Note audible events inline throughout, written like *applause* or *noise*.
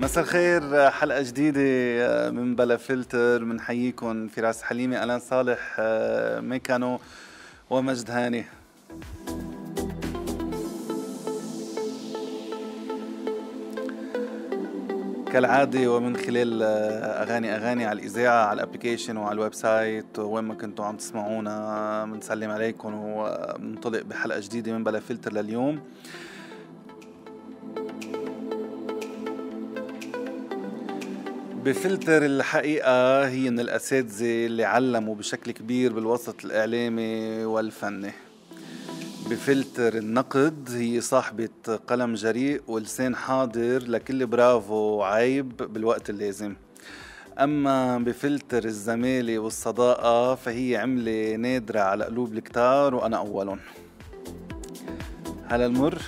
مساء الخير حلقة جديدة آه، من بلا فلتر بنحييكم فراس حليمة ألان صالح آه، ميكانو ومجد هاني كالعادة ومن خلال آه، أغاني أغاني على الإذاعة على الأبليكيشن وعلى الويب سايت وين ما كنتوا عم تسمعونا بنسلم عليكم وبننطلق بحلقة جديدة من بلا فلتر لليوم بفلتر الحقيقة هي من الأساتذة اللي علموا بشكل كبير بالوسط الإعلامي والفني بفلتر النقد هي صاحبة قلم جريء ولسان حاضر لكل برافو عيب بالوقت اللازم أما بفلتر الزمالة والصداقة فهي عملة نادرة على قلوب الكتار وأنا أولهم هلا المر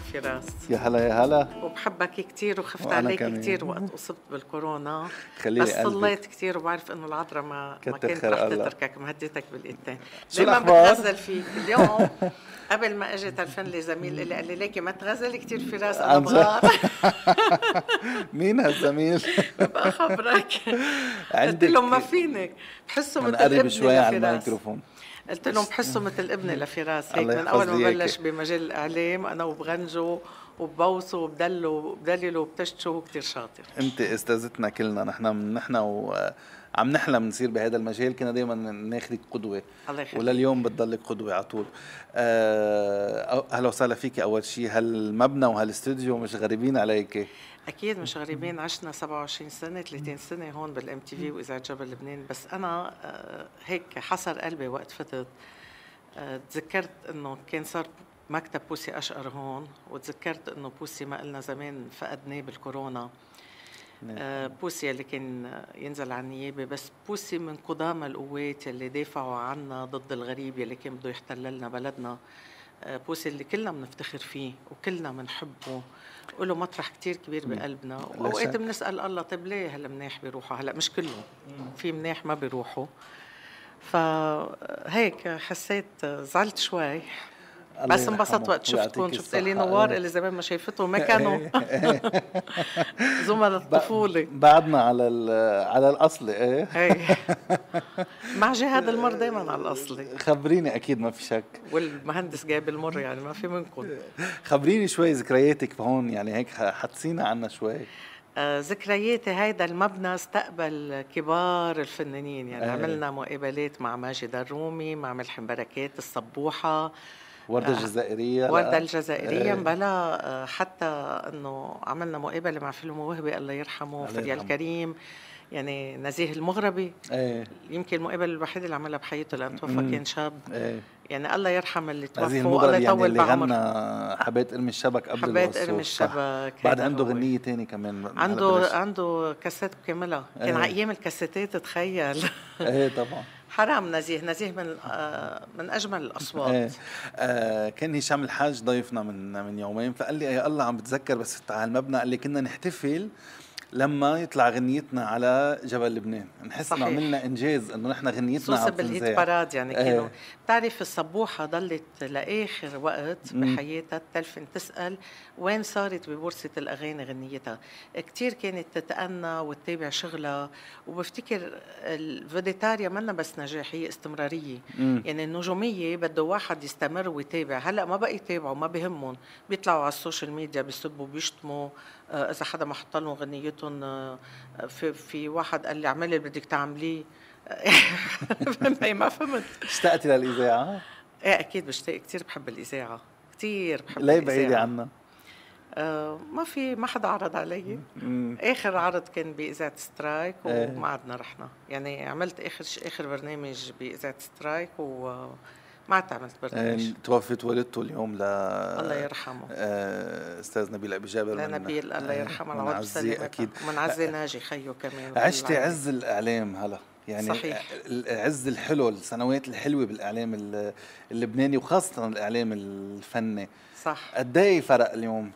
عليك فراس يا هلا يا هلا وبحبك كثير وخفت عليك كثير وقت اصبت بالكورونا خليني بس صليت كثير وبعرف انه العذراء ما ما كانت رح تتركك مهديتك شو دائما بتغزل فيك اليوم قبل ما اجي تلفن لي زميل اللي قال لي ليكي ما تغزلي كثير فراس انا بغار *laughs* مين هالزميل؟ *laughs* ببقى عندي قلت لهم ما فينك بحسه من قريب شوي على الميكروفون قلت لهم بحسه مثل ابني لفراس هيك من اول ما بلش بمجال الاعلام انا وبغنجه وببوسه وبدله وبدلله وبتشته وكثير شاطر انت استاذتنا كلنا نحن نحن وعم نحلم نصير بهذا المجال كنا دائما ناخذك قدوه الله يخليك ولليوم بتضلك قدوه على طول آه، اهلا وسهلا فيك اول شيء هالمبنى وهالاستوديو مش غريبين عليك اكيد مش غريبين عشنا 27 سنه 30 سنه هون بالام تي في واذاعه جبل لبنان بس انا آه، هيك حصر قلبي وقت فتت آه، تذكرت انه كان صار مكتب بوسي اشقر هون وتذكرت انه بوسي ما قلنا زمان فقدناه بالكورونا نعم. آه، بوسي اللي كان ينزل على النيابه بس بوسي من قدامى القوات اللي دافعوا عنا ضد الغريب اللي كان بده يحتل لنا بلدنا آه، بوسي اللي كلنا بنفتخر فيه وكلنا بنحبه له مطرح كتير كبير بقلبنا واوقات بنسال الله طيب ليه هالمناح بيروحوا هلا مش كله في مناح ما بيروحوا فهيك آه، حسيت آه، زعلت شوي بس انبسطت وقت شفتكم شفت الي نوار اللي زمان ما شايفته ما كانوا *laughs* زملاء الطفوله بعدنا على على الاصلي ايه ايه *laughs* مع جهاد المر دائما على الاصلي خبريني اكيد ما في شك والمهندس جايب المر يعني ما في منكم خبريني شوي ذكرياتك هون يعني هيك حدسينا عنا شوي آه، ذكرياتي هيدا المبنى استقبل كبار الفنانين يعني أيه. عملنا مقابلات مع ماجد الرومي مع ملحم بركات الصبوحه آه، ورده الجزائريه ورده آه. الجزائريه بلا آه، حتى انه عملنا مقابله مع فيلم وهبي الله يرحمه فدية الكريم يعني نزيه المغربي ايه يمكن المقابله الوحيده اللي عملها بحياته لان توفى كان شاب ايه يعني الله يرحم اللي توفى الله يطول يعني اللي غنى حبيت ارمي الشبك قبل حبيت ارمي الشبك بعد عنده غنيه تاني كمان عنده عنده كاسات بكاملها كان ايه على ايام الكاساتات تخيل ايه طبعا حرام نزيه نزيه من آه من اجمل الاصوات إيه. آه. كان هشام الحاج ضيفنا من من يومين فقال لي يا الله عم بتذكر بس على المبنى قال لي كنا نحتفل لما يطلع غنيتنا على جبل لبنان نحس انه عملنا انجاز انه نحن غنيتنا خصوصا بالهيت باراد يعني إيه. كانوا بتعرف الصبوحه ضلت لاخر وقت بحياتها تلفن تسال وين صارت ببورصه الاغاني غنيتها كثير كانت تتأنى وتتابع شغلها وبفتكر الفيديتاريا منا بس نجاح هي استمراريه مم. يعني النجوميه بده واحد يستمر ويتابع هلا ما بقى يتابعوا ما بهمهم بيطلعوا على السوشيال ميديا بيسبوا بيشتموا آه، اذا حدا ما حط لهم غنيتهم لقيتهم آه، في, في واحد قال لي اعملي اللي بدك تعمليه *laughs* ما فهمت اشتقتي للاذاعه؟ ايه اكيد بشتاق كثير بحب الاذاعه كثير بحب ليه بعيدة عنا؟ آه، ما في ما حدا عرض علي اخر عرض كان باذاعه سترايك إيه. وما عدنا رحنا يعني عملت اخر اخر برنامج باذاعه سترايك و ما عدت عملت برنامج آه، توفت والدته اليوم ل الله يرحمه آه، استاذ نبيل ابي جابر لنبيل الله آه، يرحمه الله يرحمه اكيد من عزي ناجي خيه كمان عشتي عز الاعلام هلا يعني صحيح. عز الحلو السنوات الحلوه بالاعلام اللبناني وخاصه الاعلام الفني صح قد ايه فرق اليوم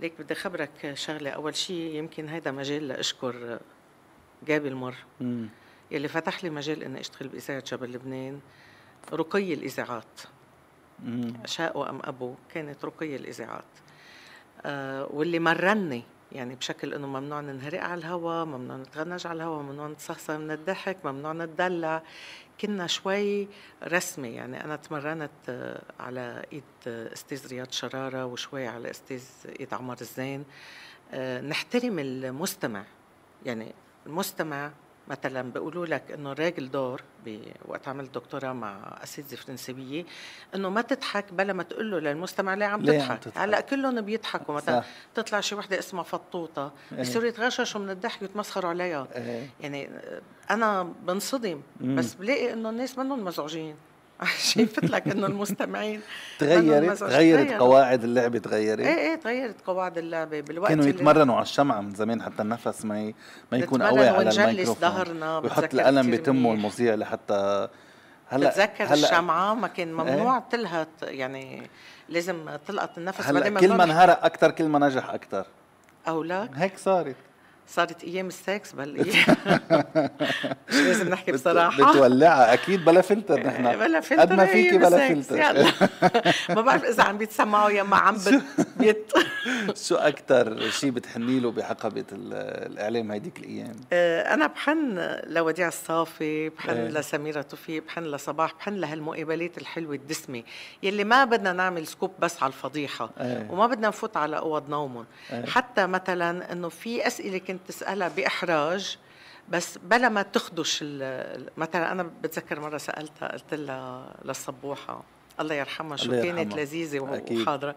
ليك بدي خبرك شغله اول شيء يمكن هذا مجال لاشكر جابي المر يلي فتح لي مجال اني اشتغل باذاعه جبل لبنان رقي الإذاعات شاء ام أبو كانت رقي الإذاعات آه واللي مرني يعني بشكل انه ممنوع ننهرق على الهواء ممنوع نتغنج على الهواء ممنوع نتصحصح من الضحك ممنوع نتدلع كنا شوي رسمي يعني انا تمرنت آه، على ايد آه، استاذ رياض شراره وشوي على استاذ ايد عمر الزين آه، نحترم المستمع يعني المستمع مثلا بيقولوا لك انه الراجل دور بوقت عملت دكتوراه مع اساتذه فرنسويه انه ما تضحك بلا ما تقول له للمستمع ليه عم تضحك هلا كلهم بيضحكوا مثلا تطلع شي وحده اسمها فطوطه إيه. بصيروا يتغششوا من الضحك ويتمسخروا عليها إيه. يعني انا بنصدم بس بلاقي انه الناس منهم مزعوجين *laughs* شايفت لك انه المستمعين *laughs* تغيرت تغيرت قواعد اللعبه تغيرت ايه ايه تغيرت قواعد اللعبه بالوقت كانوا يتمرنوا على الشمعه من زمان حتى النفس ما ما يكون قوي على الميكروفون ظهرنا ويحط القلم بتمه المذيع لحتى هلا بتذكر هلا الشمعه ما كان إيه؟ ممنوع ايه؟ تلهت يعني لازم تلقط النفس هلا كل ما انهرق اكثر كل ما نجح اكثر او لا هيك صارت صارت ايام السكس بل *laughs* مش لازم نحكي بصراحه بتولعها اكيد بلا فلتر إيه، نحن بلا فلتر قد ما فيكي بلا فلتر *laughs* ما بعرف اذا عم بيتسمعوا يا ما عم *laughs* بيت شو اكثر شيء بتحني له بحقبه الاعلام هيديك الايام؟ آه، انا بحن لوديع الصافي بحن إيه. لسميره توفيق بحن لصباح بحن لهالمقابلات الحلوه الدسمه يلي ما بدنا نعمل سكوب بس على الفضيحه إيه. وما بدنا نفوت على اوض نومهم حتى مثلا انه في اسئله كنت تسألها بإحراج بس بلا ما تخدش مثلا أنا بتذكر مرة سألتها قلت لها للصبوحة الله يرحمها شو الله يرحمها. كانت لذيذه وحاضره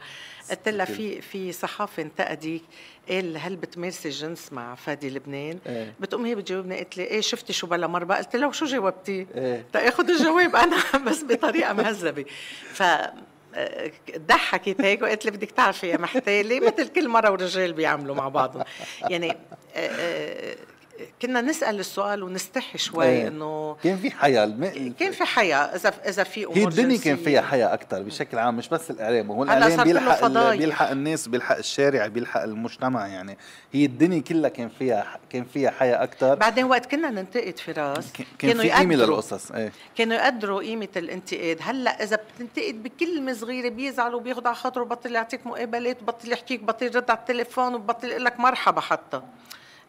قلت لها في في صحافة انتقدك قال هل بتمارسي جنس مع فادي لبنان؟ ايه. بتقوم هي بتجاوبني قالت لي ايه شفتي شو بلا مربى؟ قلت لها وشو جاوبتي؟ ايه. تاخذ الجواب انا *laughs* بس بطريقه مهذبه ف ضحكت هيك وقالت لي بدك تعرفي يا محتالي مثل كل مره والرجال بيعملوا مع بعضهم يعني آه، آه، كنا نسال السؤال ونستحي شوي ايه. انه كان في حياه إيه، كان في حياه اذا اذا في امور هي الدنيا كان فيها حياه اكثر بشكل عام مش بس الاعلام هو الاعلام بيلحق بيلحق الناس بيلحق الشارع بيلحق المجتمع يعني هي الدنيا كلها كان فيها كان فيها حياه اكثر بعدين وقت كنا ننتقد فراس كان كانوا في قيمه للقصص ايه. كانوا يقدروا قيمه الانتقاد هلا اذا بتنتقد بكلمه صغيره بيزعل وبياخذ على خاطره بطل يعطيك مقابلات بطل يحكيك بطل يرد على التليفون وبطل يقول لك مرحبا حتى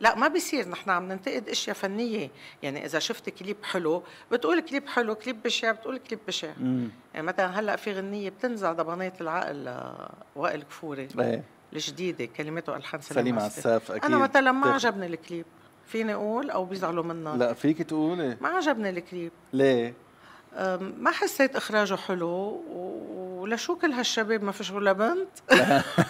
لا ما بيصير نحن عم ننتقد اشياء فنيه يعني اذا شفت كليب حلو بتقول كليب حلو كليب بشع بتقول كليب بشع يعني مثلا هلا في غنيه بتنزع ضبانات العقل وائل كفوري إيه. الجديده كلمته الحان سليم, سليم عساف اكيد انا مثلا ما عجبني الكليب فيني اقول او بيزعلوا منا لا فيك تقولي ما عجبني الكليب ليه ما حسيت اخراجه حلو و... ولا شو كل هالشباب ما فيش ولا بنت؟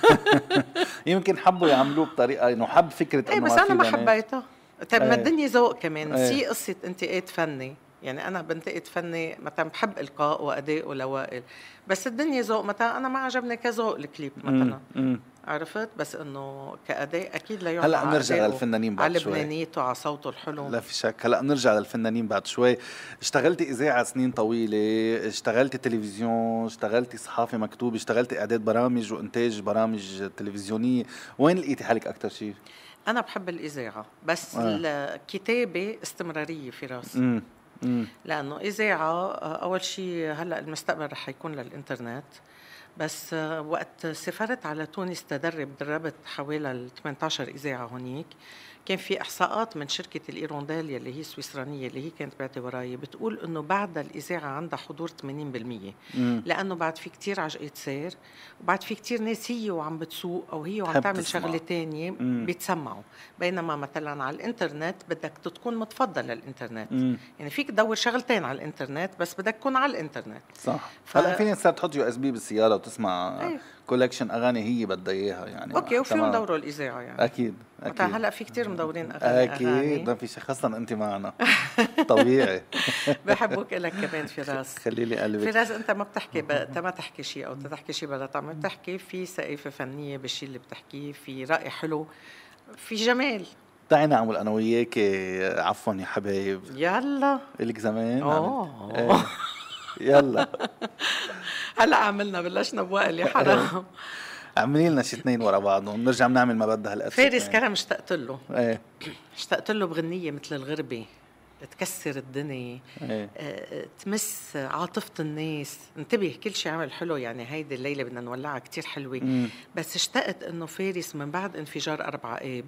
*laughs* يمكن حبوا يعملوه بطريقه انه حب فكره إيه، انه ايه بس انا ما حبيتها طيب ما الدنيا إيه. ذوق كمان ايه. سي قصه انتقاد فني يعني انا بنتقد فني مثلا بحب القاء وادائه لوائل بس الدنيا ذوق مثلا انا ما عجبني كذوق الكليب مثلا عرفت بس انه كاداء اكيد لا يعمل هلا بنرجع للفنانين بعد على شوي على لبنانيته على صوته الحلو لا في شك هلا بنرجع للفنانين بعد شوي اشتغلتي اذاعه سنين طويله اشتغلتي تلفزيون اشتغلتي صحافه مكتوبه اشتغلتي اعداد برامج وانتاج برامج تلفزيونيه وين لقيتي حالك اكثر شيء انا بحب الاذاعه بس آه. الكتابه استمراريه في راسي لانه اذاعه آه، اول شيء هلا المستقبل رح يكون للانترنت بس آه، وقت سافرت على تونس تدرب دربت حوالي 18 اذاعه هونيك كان في احصاءات من شركه الايرونديل اللي هي سويسرانيه اللي هي كانت بعتي وراي بتقول انه بعد الاذاعه عندها حضور 80% مم. لانه بعد في كتير عجقه سير وبعد في كتير ناس هي وعم بتسوق او هي وعم تعمل شغله تانية مم. بيتسمعوا بينما مثلا على الانترنت بدك تكون متفضل للانترنت مم. يعني فيك تدور شغلتين على الانترنت بس بدك تكون على الانترنت صح ف... هلا فيني صار تحط يو اس بي بالسياره وتسمع أيه. كولكشن اغاني هي بدها اياها يعني اوكي وفيهم دوروا الاذاعه يعني اكيد اكيد هلا في كثير مدورين اغاني اكيد ما في شيء خاصه انت معنا *laughs* طبيعي بحبوك لك كمان فراس *laughs* خلي لي قلبك فراس انت ما بتحكي ب... ما تحكي شيء او تحكي شيء بلا طعم بتحكي في سقيفه فنيه بالشيء اللي بتحكيه في راي حلو في جمال تعي نعمل انا وياك عفوا يا حبايب يلا الك زمان اه يلا *laughs* هلا عملنا بلشنا بوائل يا حرام *laughs* اعملي لنا شي اثنين ورا بعض ونرجع بنعمل ما بدها هالقد فارس كرم اشتقت له ايه *clears throat* اشتقت له بغنيه مثل الغربه تكسر الدنيا ايه. آه، تمس عاطفة الناس انتبه كل شيء عمل حلو يعني هيدي الليلة بدنا نولعها كتير حلوة مم. بس اشتقت انه فارس من بعد انفجار أربعة آب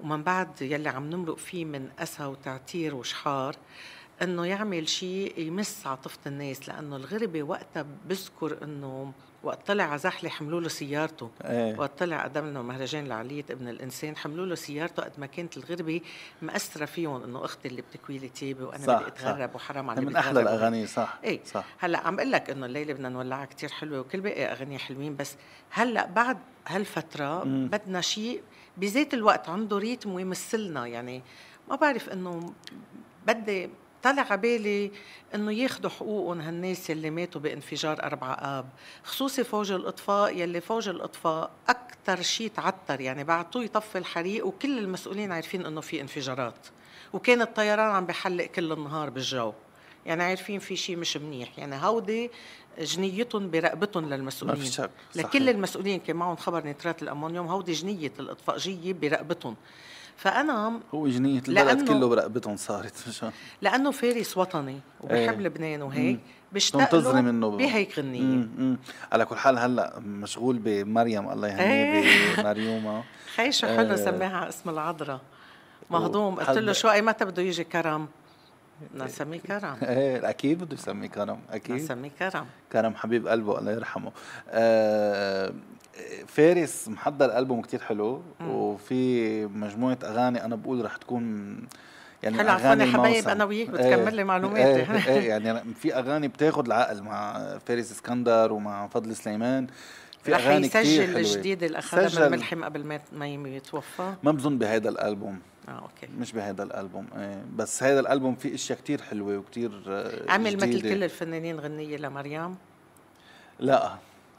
ومن بعد يلي عم نمرق فيه من أسى وتعتير وشحار انه يعمل شيء يمس عاطفه الناس لانه الغربه وقتها بذكر انه وقت طلع على زحله حملوا له سيارته ايه. وقت طلع قدم لنا مهرجان لعلية ابن الانسان حملوا له سيارته قد ما كانت الغربه مأثره فيهم انه اختي اللي بتكوي لي تيابي وانا صح بدي اتغرب صح وحرام عليك من احلى الاغاني صح ايه صح هلا عم بقول لك انه الليله بدنا نولعها كثير حلوه وكل باقي اغاني حلوين بس هلا بعد هالفتره م. بدنا شيء بذات الوقت عنده ريتم ويمثلنا يعني ما بعرف انه بدي طلع عبالي انه ياخذوا حقوقهم هالناس اللي ماتوا بانفجار أربعة اب خصوصي فوج الاطفاء يلي فوج الاطفاء اكثر شيء تعطر يعني بعتوه يطفي الحريق وكل المسؤولين عارفين انه في انفجارات وكان الطيران عم بحلق كل النهار بالجو يعني عارفين في شيء مش منيح يعني هودي جنيتهم برقبتهم للمسؤولين لكل المسؤولين كان معهم خبر نترات الامونيوم هودي جنيه الاطفائيه برقبتهم فانا هو جنيه البلد كله برقبتهم صارت مشان لانه فارس وطني وبحب ايه. لبنان وهيك بشتاق له منه بهيك غنيه على كل حال هلا مشغول بمريم الله يهنيه ايه. بمريومه *laughs* شو حلو إيه. سماها على اسم العذراء مهضوم قلت له شو اي متى بده يجي كرم نسميه كرم *laughs* ايه اكيد بده يسميه كرم اكيد نسميه كرم كرم حبيب قلبه الله يرحمه آه فارس محضر البوم كتير حلو وفي مجموعه اغاني انا بقول رح تكون يعني هلا عفوا حبايب انا وياك إيه، بتكمل لي معلوماتي ايه ايه, إيه، يعني في اغاني بتاخذ العقل مع فارس اسكندر ومع فضل سليمان في رح اغاني يسجل الجديد اللي اخذها من ملحم قبل ما يتوفى ما بظن بهذا الالبوم اه اوكي مش بهذا الالبوم ايه بس هذا الالبوم فيه اشياء كتير حلوه وكتير آه، عمل مثل كل الفنانين غنيه لمريم لا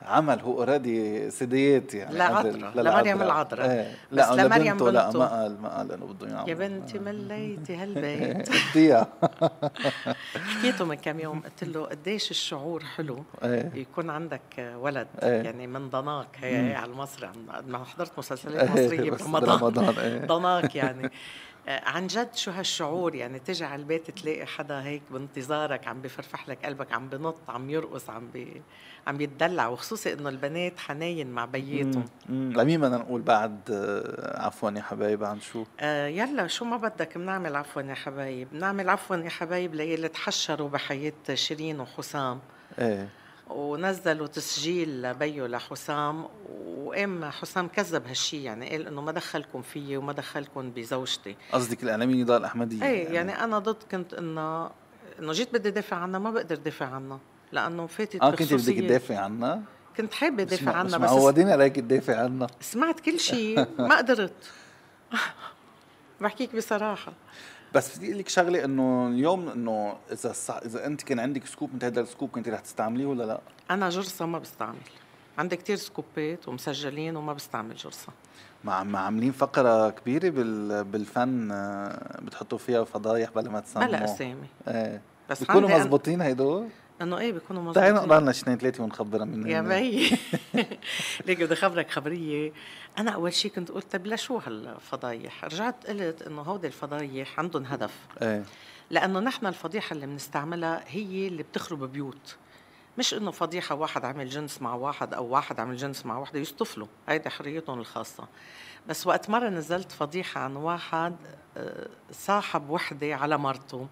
عمل هو اوريدي سيديات يعني لعذرة لمريم العطرة لا إيه، بس لمريم بنته لا ما قال ما قال انه بده يعمل يا بنتي مليتي هالبيت بديها *laughs* حكيته من كم يوم قلت له قديش الشعور حلو إيه. يكون عندك ولد إيه. يعني من ضناك هي على المصري ما حضرت مسلسلات مصريه برمضان *laughs* ضناك يعني آه، عن جد شو هالشعور يعني تجي على البيت تلاقي حدا هيك بانتظارك عم بفرفح لك قلبك عم بنط عم يرقص عم بي عم بيتدلع وخصوصي انه البنات حناين مع بياتهم لمين بدنا نقول بعد آه، عفوا يا حبايب عن شو؟ آه يلا شو ما بدك بنعمل عفوا يا حبايب، بنعمل عفوا يا حبايب ليلي تحشروا بحياه شيرين وحسام ايه ونزلوا تسجيل لبيو لحسام وقام حسام كذب هالشي يعني قال انه ما دخلكم فيي وما دخلكم بزوجتي قصدك الاعلامي نضال احمدي ايه يعني, انا ضد كنت انه انه جيت بدي دافع عنها ما بقدر دافع عنها لانه فاتت اه كنت بدك تدافع عنها؟ كنت حابه دافع عنها بس معودين عليك تدافع عنها سمعت كل شيء *laughs* ما قدرت بحكيك بصراحه بس بدي اقول لك شغله انه اليوم انه اذا الصح... اذا انت كان عندك سكوب مثل هذا السكوب كنت رح تستعمليه ولا لا؟ انا جرصه ما بستعمل عندي كتير سكوبات ومسجلين وما بستعمل جرصه مع عم عاملين فقرة كبيرة بال بالفن آه، بتحطوا فيها فضايح بلا ما تسموا بلا اسامي ايه بس بيكونوا مزبوطين هدول؟ انه ايه بيكونوا مظبوطين تعالي نقرا لنا اثنين ثلاثه ونخبرها من يا بيي *laughs* *laughs* ليك بدي خبرك خبريه انا اول شيء كنت قلت طيب لشو هالفضايح رجعت قلت انه هودي الفضايح عندهم هدف ايه لانه نحن الفضيحه اللي بنستعملها هي اللي بتخرب بيوت مش انه فضيحه واحد عمل جنس مع واحد او واحد عمل جنس مع واحده يصطفلوا هيدي حريتهم الخاصه بس وقت مره نزلت فضيحه عن واحد آه، صاحب وحده على مرته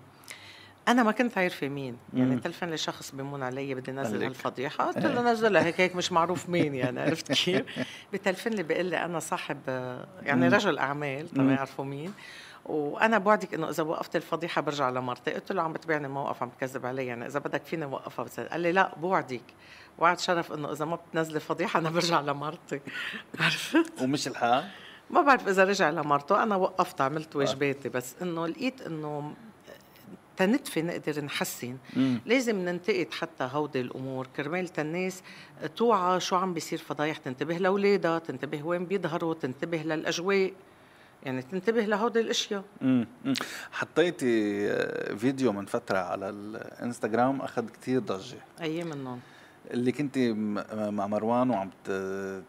انا ما كنت عارفه مين يعني تلفن لشخص بيمون علي بدي نزل هالفضيحه قلت له إيه. نزلها هيك هيك مش معروف *laughs* مين يعني عرفت كيف بتلفن لي بيقول لي انا صاحب يعني رجل اعمال طبعا يعرفوا مين وانا بوعدك انه اذا وقفت الفضيحه برجع لمرتي قلت له عم بتبيعني موقف عم تكذب علي يعني اذا بدك فيني وقفها بس قال لي لا بوعدك وعد شرف انه اذا ما بتنزلي فضيحه انا برجع لمرتي *laughs* عرفت ومش الحال ما بعرف اذا رجع لمرته انا وقفت عملت واجباتي آه. بس انه لقيت انه تنتفي نقدر نحسن مم. لازم ننتقد حتى هودي الامور كرمال الناس توعى شو عم بيصير فضايح تنتبه لاولادها تنتبه وين بيظهروا تنتبه للاجواء يعني تنتبه لهودي الاشياء مم. حطيتي فيديو من فتره على الانستغرام اخذ كثير ضجه اي منهم اللي كنت مع مروان وعم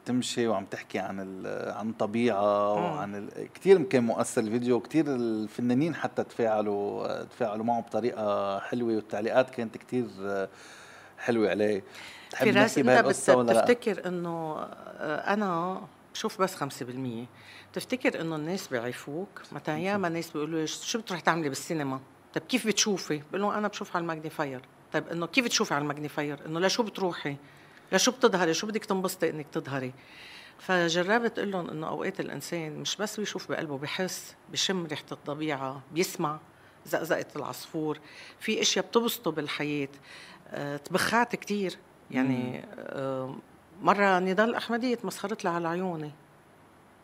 تمشي وعم تحكي عن عن الطبيعه وعن كثير كان مؤثر الفيديو وكثير الفنانين حتى تفاعلوا تفاعلوا معه بطريقه حلوه والتعليقات كانت كثير حلوه عليه في راس انت بتفتكر انه انا بشوف بس 5% بتفتكر انه الناس بيعرفوك مثلا ياما ناس بيقولوا شو بتروح تعملي بالسينما طب كيف بتشوفي بقول انا بشوف على الماجنيفاير طيب انه كيف تشوفي على الماجنيفاير انه لشو بتروحي لشو بتظهري شو بدك تنبسطي انك تظهري فجربت اقول لهم انه اوقات الانسان مش بس بيشوف بقلبه بحس بشم ريحه الطبيعه بيسمع زقزقه العصفور في اشياء بتبسطه بالحياه أه، تبخعت كثير يعني أه، مره نضال احمديه تمسخرت لها على عيوني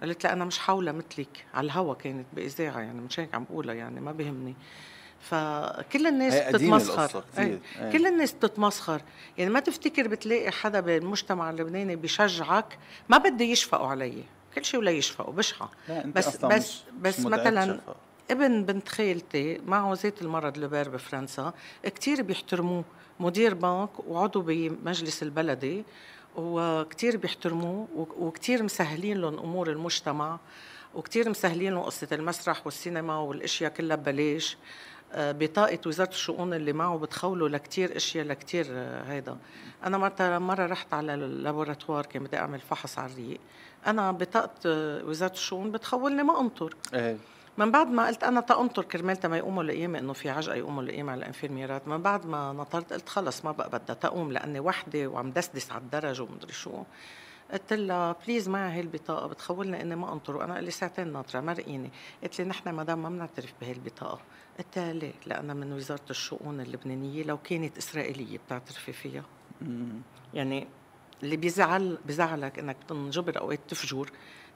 قالت لها انا مش حاولة مثلك على الهوا كانت باذاعه يعني مش هيك عم بقولها يعني ما بهمني أه فكل الناس بتتمسخر أي. أي. إيه. كل الناس بتتمسخر يعني ما تفتكر بتلاقي حدا بالمجتمع اللبناني بيشجعك ما بده يشفقوا علي كل شيء ولا يشفقوا بشعه بس بس بس مثلا ابن بنت خالتي معه ذات المرض لبير بفرنسا كتير بيحترموه مدير بنك وعضو بمجلس البلدي وكتير بيحترموه وكتير مسهلين لهم امور المجتمع وكتير مسهلين لهم قصه المسرح والسينما والاشياء كلها ببلاش بطاقه وزاره الشؤون اللي معه بتخوله لكتير اشياء لكتير آه، هيدا انا مره مره رحت على اللابوراتوار كان بدي اعمل فحص على الريق انا بطاقه آه، وزاره الشؤون بتخولني ما انطر إيه. من بعد ما قلت انا تانطر كرمال ما يقوموا القيامه انه في عجقه يقوموا القيامه على الانفيرميرات من بعد ما نطرت قلت خلص ما بقى بدها تقوم لاني وحده وعم دسدس على الدرج ومدري شو قلت لها بليز معي هي البطاقه بتخولنا اني ما انطر وانا لي ساعتين ناطره مرقيني قلت لي نحن مدام ما بنعترف بهي البطاقه التالي لأنها من وزارة الشؤون اللبنانية لو كانت إسرائيلية بتعترفي فيها يعني اللي بيزعل بزعلك انك تنجبر اوقات تفجر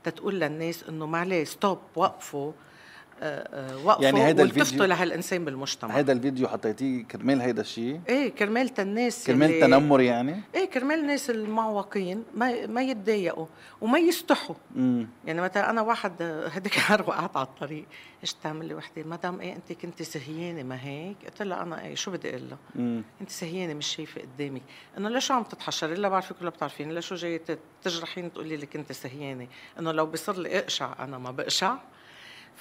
تتقول للناس انه معلش ستوب وقفوا وقفه يعني هيدا الفيديو لهالانسان بالمجتمع هذا الفيديو حطيتيه كرمال هيدا الشيء ايه كرمال الناس كرمال التنمر يعني ايه كرمال الناس المعوقين ما ما يتضايقوا وما يستحوا مم. يعني مثلا انا واحد هديك نهار وقعت على الطريق ايش تعمل لي وحده مدام ايه انت كنت سهيانه ما هيك قلت لها انا ايه شو بدي اقول لها انت سهيانه مش شايفه قدامك انه ليش عم تتحشري لا بعرفك ولا بتعرفيني ليش جاي تجرحيني تقولي لي كنت سهيانه انه لو بصير لي اقشع انا ما بقشع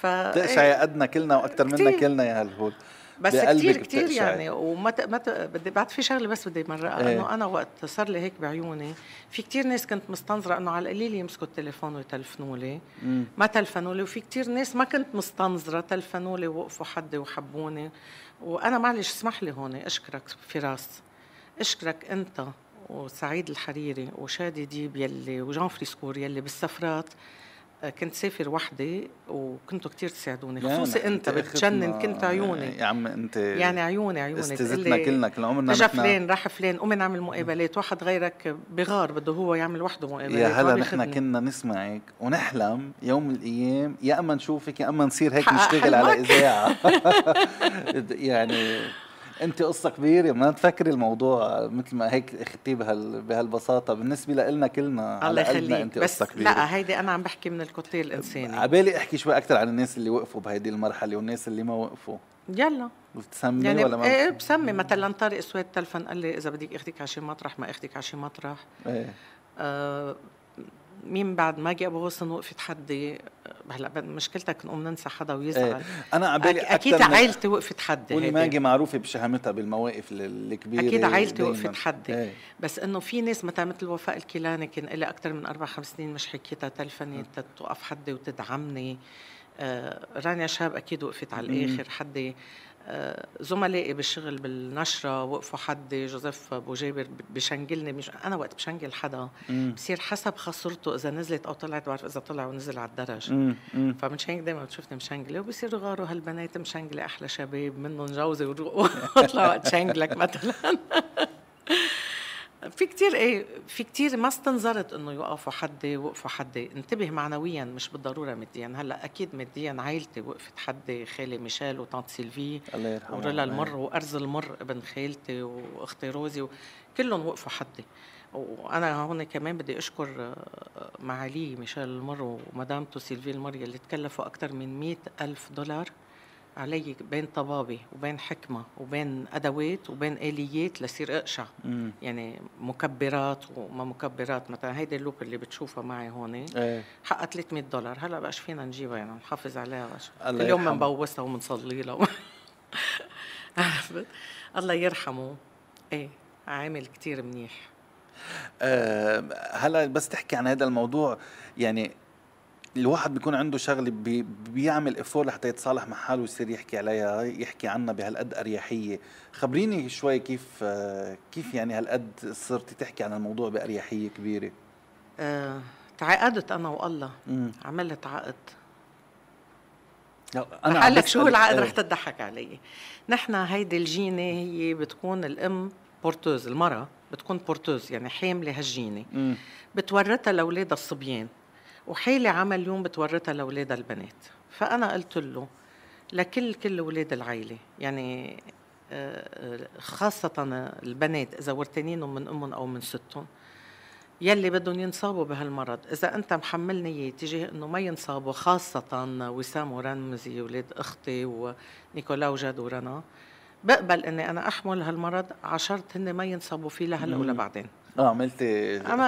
ف تقشعي إيه. قدنا كلنا واكثر منا كلنا يا هالهول بس كثير كثير يعني وما ت... ما ت... بدي بعد في شغله بس بدي مرقها ايه. انه انا وقت صار لي هيك بعيوني في كثير ناس كنت مستنظره انه على القليل يمسكوا التليفون ويتلفنوا لي ما تلفنوا لي وفي كثير ناس ما كنت مستنظره تلفنوا لي ووقفوا حدي وحبوني وانا معلش اسمح لي هون اشكرك فراس اشكرك انت وسعيد الحريري وشادي ديب يلي وجان فريسكور يلي بالسفرات كنت سافر وحدي وكنتوا كتير تساعدوني خصوصي انت بتجنن كنت عيوني يا عم انت يعني عيوني عيوني استزتنا كلنا كل عمرنا اجى فلان راح فلان قومي نعمل مقابلات واحد غيرك بغار بده هو يعمل وحده مقابلات يا هلا نحن كنا نسمعك ونحلم يوم من الايام يا اما نشوفك يا اما نصير هيك نشتغل على اذاعه *laughs* *laughs* يعني انت قصه كبيره ما تفكري الموضوع مثل ما هيك اخذتيه بهال بهالبساطه بالنسبه لنا كلنا الله يخليك انت بس قصة كبيرة. لا هيدي انا عم بحكي من الكتير الانساني عبالي احكي شوي اكثر عن الناس اللي وقفوا بهيدي المرحله والناس اللي ما وقفوا يلا بتسمي يعني ولا ما ايه بسمي مثلا طارق سويد تلفن قال لي اذا بدك اخذك على شي مطرح ما اخذك على شي مطرح ايه آه مين بعد ما اجي ابو غصن وقفت حدي هلا مشكلتك نقوم ننسى حدا ويزعل إيه، انا عبالي اكيد عائلتي وقفت حدي والماجي معروفه بشهامتها بالمواقف الكبيره اكيد عائلتي وقفت حدي ايه. بس انه في ناس مثلا مثل وفاء الكيلاني كان لي اكثر من اربع خمس سنين مش حكيتها تلفني إيه. توقف حدي وتدعمني آه رانيا شاب اكيد وقفت على الاخر حدي آه، زملائي بالشغل بالنشرة وقفوا حد جوزيف أبو جابر بشنجلني مش أنا وقت بشنجل حدا بصير حسب خسرته إذا نزلت أو طلعت بعرف إذا طلع ونزل على الدرج فمن هيك دايما بتشوفني مشنجلة وبصير غاروا هالبنات مشنجلة أحلى شباب منهم جوزي وطلع *laughs* وقت شنجلك مثلا *laughs* في كتير ايه في كتير ما استنظرت انه يوقفوا حدي وقفوا حدي انتبه معنويا مش بالضروره ماديا هلا اكيد ماديا عائلتي وقفت حدي خالي ميشيل وطنط سيلفي الله ورلا المر وارز المر ابن خالتي واختي روزي كلهم وقفوا حدي وانا هون كمان بدي اشكر آه، معالي ميشيل المر ومدامته سيلفي المر يلي تكلفوا اكثر من مئة ألف دولار علي بين طبابه وبين حكمه وبين ادوات وبين اليات لصير اقشع مم. يعني مكبرات وما مكبرات مثلا هيدي اللوب اللي بتشوفها معي هون ايه. حقها 300 دولار هلا بقاش فينا نجيبها يعني نحافظ عليها اليوم بنبوسها وبنصلي لها الله يرحمه ايه عامل كتير منيح أه هلا بس تحكي عن هذا الموضوع يعني الواحد بيكون عنده شغله بي بيعمل افور لحتى يتصالح مع حاله ويصير يحكي عليها يحكي عنها بهالقد اريحيه خبريني شوي كيف كيف يعني هالقد صرتي تحكي عن الموضوع باريحيه كبيره أه تعاقدت انا والله عملت عقد انا لك شو العقد إيه؟ رح تضحك علي نحن هيدي الجينه هي بتكون الام بورتوز المراه بتكون بورتوز يعني حامله هالجينه بتورثها لاولادها الصبيان وحيلي عمل يوم بتورطها لاولادها البنات فانا قلت له لكل كل اولاد العيله يعني آه، آه، خاصة البنات إذا ورتنينهم من أمهم أو من ستهم يلي بدهم ينصابوا بهالمرض إذا أنت محملني نية تجاه أنه ما ينصابوا خاصة وسام ورمزي ولاد أختي ونيكولا وجاد ورنا بقبل أني أنا أحمل هالمرض عشرت هن ما ينصابوا فيه لهلا ولا بعدين اه عملت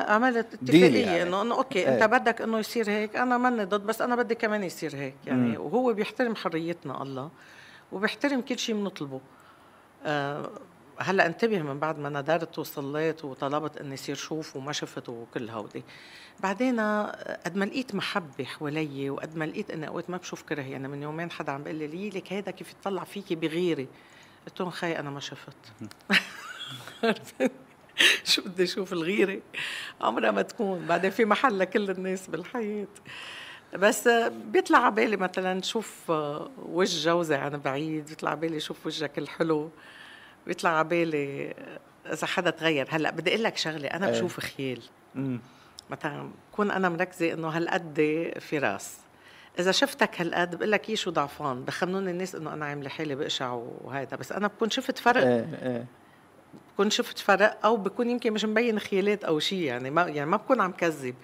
عملت اتفاقيه يعني. انه انه اوكي ايه. انت بدك انه يصير هيك انا ماني ضد بس انا بدي كمان يصير هيك يعني مم. وهو بيحترم حريتنا الله وبيحترم كل شيء بنطلبه آه هلا انتبه من بعد ما ندرت وصليت وطلبت اني صير شوف وما شفت وكل هودي بعدين آه، قد ما لقيت محبه حوالي وقد ما لقيت اني اوقات ما بشوف كره يعني من يومين حدا عم بيقول لي لك هيدا كيف يتطلع فيكي بغيري قلت لهم خي انا ما شفت *laughs* *laughs* *laughs* شو بدي اشوف الغيره عمرها ما تكون بعدين في محل لكل الناس بالحياه بس بيطلع على بالي مثلا شوف وجه جوزي عن بعيد بيطلع على بالي شوف وجهك الحلو بيطلع على بالي اذا حدا تغير هلا بدي اقول لك شغله انا إيه. بشوف خيال مثلا بكون انا مركزه انه هالقد في راس اذا شفتك هالقد بقول لك إيه شو ضعفان بخمنون الناس انه انا عامله حالي بقشع وهذا بس انا بكون شفت فرق إيه، بكون شفت فرق او بكون يمكن مش مبين خيالات او شيء يعني ما يعني ما بكون عم كذب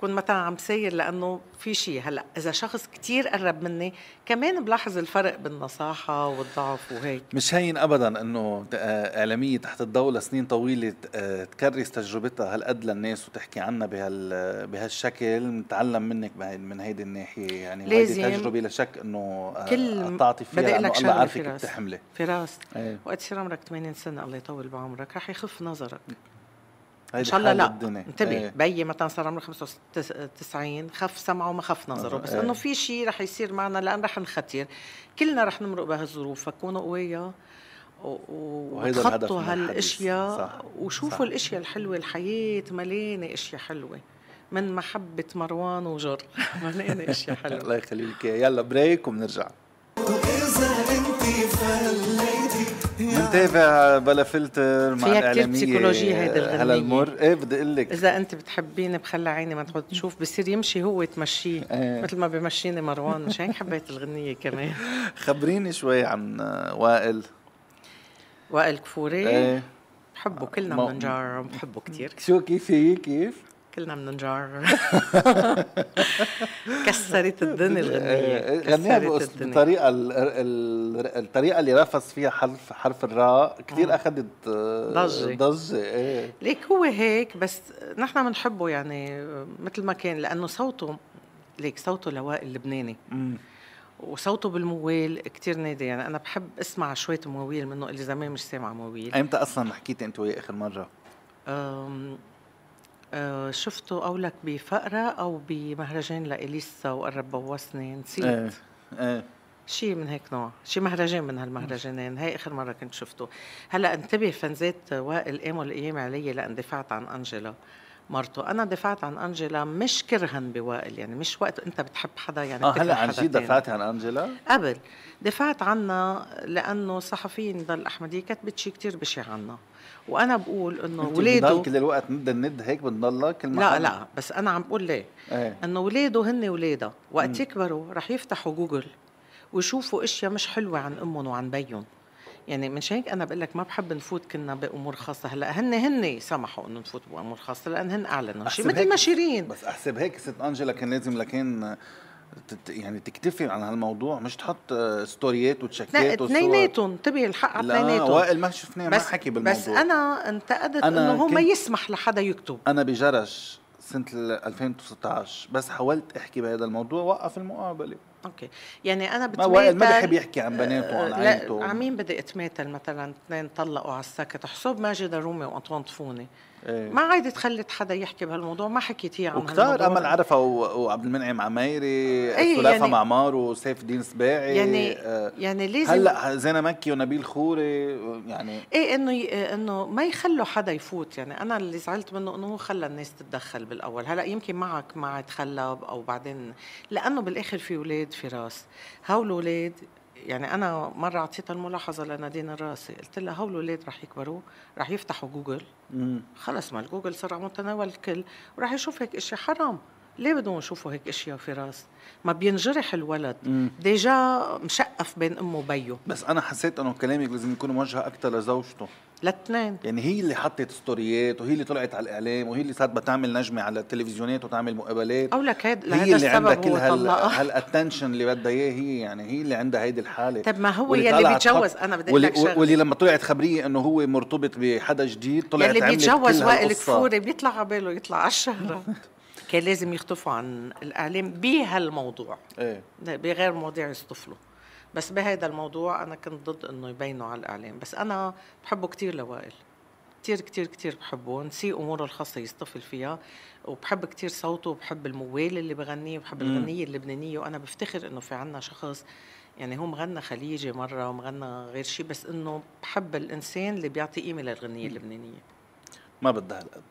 كنت مثلا عم ساير لانه في شيء هلا اذا شخص كتير قرب مني كمان بلاحظ الفرق بالنصاحه والضعف وهيك مش هين ابدا انه آه، اعلاميه تحت الضوء لسنين طويله آه، تكرس تجربتها هالقد للناس وتحكي عنها بهال بهالشكل نتعلم منك من هيدي الناحيه يعني لازم هيدي تجربه لا شك انه آه، كل تعطي فيها بدي لانه الله عارفك بتحملي فراس ايه. وقت يصير عمرك 80 سنه الله يطول بعمرك رح يخف نظرك ان شاء الله لا الدنيا. انتبه ايه. بيي مثلا صار عمره 95 خف سمعه وما خف نظره بس ايه. انه في شيء رح يصير معنا لان رح نختير كلنا رح نمرق بهالظروف فكونوا قوية وتخطوا هالاشياء صح. وشوفوا صح. الاشياء الحلوه الحياه مليانه اشياء حلوه من محبه مروان وجر *laughs* مليانه اشياء حلوه *laughs* الله يخليك يلا بريك وبنرجع اذا انت فاهم بنتابع بلا فلتر مع فيها كثير بسيكولوجيا هيدا الغنية على المر ايه بدي اقول لك اذا انت بتحبيني بخلى عيني ما تقعد تشوف بصير يمشي هو تمشيه إيه. مثل ما بمشيني مروان مش هيك حبيت الغنيه كمان *laughs* خبريني شوي عن وائل وائل كفوري ايه. بحبه كلنا بنجار بحبه كثير شو كيف كيف؟ كلنا بننجار *laughs* كسرت الدنيا الغنية غنيها بطريقة الطريقة اللي رفس فيها حرف حرف الراء كثير آه. أخذت آه، ضجة ضجة إيه ليك هو هيك بس نحن بنحبه يعني آه، مثل ما كان لأنه صوته ليك صوته لوائل اللبناني وصوته بالموال كتير نادي يعني انا بحب اسمع شويه مواويل منه اللي زمان مش سامعه مواويل ايمتى اصلا حكيت انت وياه اخر مره؟ آه، شفته قولك بفقرة أو بمهرجان لإليسا وقرب بوسني نسيت ايه, إيه. شيء من هيك نوع شيء مهرجان من هالمهرجانين هاي اخر مره كنت شفته هلا انتبه فنزات وائل قاموا الايام علي لان دفعت عن انجلا مرته انا دفعت عن انجلا مش كرها بوائل يعني مش وقت انت بتحب حدا يعني اه هلا عن جد دفعتي عن انجلا قبل دفعت عنها لانه صحفيين ضل احمديه كتبت شيء كثير بشع عنا وانا بقول انه ولاده كل الوقت ند الند هيك بنضل كل ما لا لا بس انا عم بقول ليه ايه؟ انه ولاده هن ولادها وقت يكبروا رح يفتحوا جوجل ويشوفوا اشياء مش حلوه عن امهم وعن بيهم يعني من هيك انا بقول لك ما بحب نفوت كنا بامور خاصه هلا هن هن سمحوا انه نفوت بامور خاصه لان هن اعلنوا شيء مثل ما شيرين بس احسب هيك ست انجلا كان لازم لكان يعني تكتفي عن هالموضوع مش تحط ستوريات وتشكيات لا اثنيناتهم انتبه الحق على اثنيناتهم لا وائل ما شفناه ما حكي بالموضوع بس انا انتقدت انه هو ما يسمح لحدا يكتب انا بجرش سنه 2019 بس حاولت احكي بهذا الموضوع وقف المقابله اوكي يعني انا بتمثل وائل مدحي بيحكي عن بناته آه، وعن عائلته عمين بدي اتمثل مثلا اثنين طلقوا على السكت حساب ماجد الرومي وانطوان طفوني إيه. ما عادت تخلت حدا يحكي بهالموضوع ما حكيت هي عن هالموضوع وكتار امل عرفة وعبد المنعم عميري إيه الثلاثه يعني معمار وسيف الدين سباعي يعني آه يعني لازم هلا زينه مكي ونبيل خوري يعني ايه انه إيه، انه ما يخلوا حدا يفوت يعني انا اللي زعلت منه انه هو خلى الناس تتدخل بالاول هلا يمكن معك ما عاد خلى او بعدين لانه بالاخر في اولاد في راس هول الاولاد يعني انا مره اعطيت الملاحظه لنادين الراسي قلت لها هول الاولاد رح يكبروا رح يفتحوا جوجل خلص ما الجوجل صار على متناول الكل ورح يشوف هيك اشياء حرام ليه بدهم يشوفوا هيك اشياء فراس؟ ما بينجرح الولد ديجا مشقف بين امه وبيه بس انا حسيت انه كلامك لازم يكون موجه اكثر لزوجته لاثنين يعني هي اللي حطت ستوريات وهي اللي طلعت على الاعلام وهي اللي صارت بتعمل نجمه على التلفزيونات وتعمل مقابلات او لك هيد... هي اللي عندها كل هال... هالاتنشن اللي بدها اياه هي يعني هي اللي عندها هيدي الحاله طب ما هو يلي, بيتجوز انا بدي اقول لك واللي لما طلعت خبريه انه هو مرتبط بحدا جديد طلعت اللي بيتجوز وائل كفوري بيطلع على باله يطلع على الشهره كان لازم يختفوا عن الاعلام بهالموضوع ايه بغير مواضيع يصطفلوا بس بهيدا الموضوع انا كنت ضد انه يبينوا على الاعلام بس انا بحبه كثير لوائل كتير كتير كتير بحبه نسي أموره الخاصة يصطفل فيها وبحب كتير صوته وبحب الموال اللي بغنيه وبحب الغنية اللبنانية وأنا بفتخر إنه في عنا شخص يعني هو مغنى خليجي مرة ومغنى غير شيء بس إنه بحب الإنسان اللي بيعطي قيمة للغنية اللبنانية ما بدها هالقد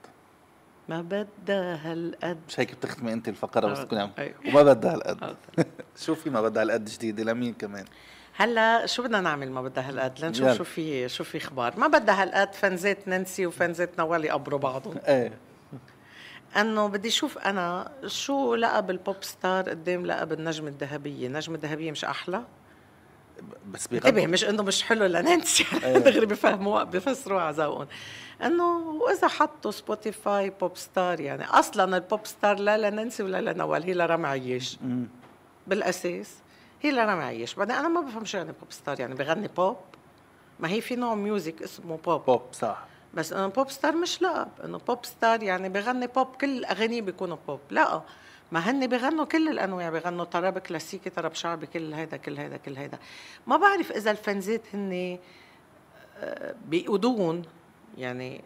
ما بدها هالقد مش هيك بتختمي انت الفقره بس تكوني عم أيوه. وما بدها هالقد *laughs* شو في ما بدها هالقد جديده لمين كمان هلا شو بدنا نعمل ما بدها هالقد لنشوف شو في شو في اخبار ما بدها هالقد فنزات نانسي وفنزات نوال يقبروا بعضهم ايه انه بدي اشوف انا شو لقب البوب ستار قدام لقب النجمه الذهبيه النجمه الذهبيه مش احلى بس انتبه مش انه مش حلو لنانسي دغري إيه. *laughs* بفهموها بفسروها على ذوقهم انه واذا حطوا سبوتيفاي بوب ستار يعني اصلا البوب ستار لا لننسي ولا لنوال هي لرم عياش بالاساس هي لرم عياش بعدين انا ما بفهم شو يعني بوب ستار يعني بغني بوب ما هي في نوع ميوزك اسمه بوب بوب صح بس انه بوب ستار مش لقب انه بوب ستار يعني بغني بوب كل اغانيه بيكونوا بوب لا ما هن بغنوا كل الانواع بغنوا طرب كلاسيكي طرب شعبي كل هيدا كل هيدا كل هيدا ما بعرف اذا الفنزات هن آه، بيقودون يعني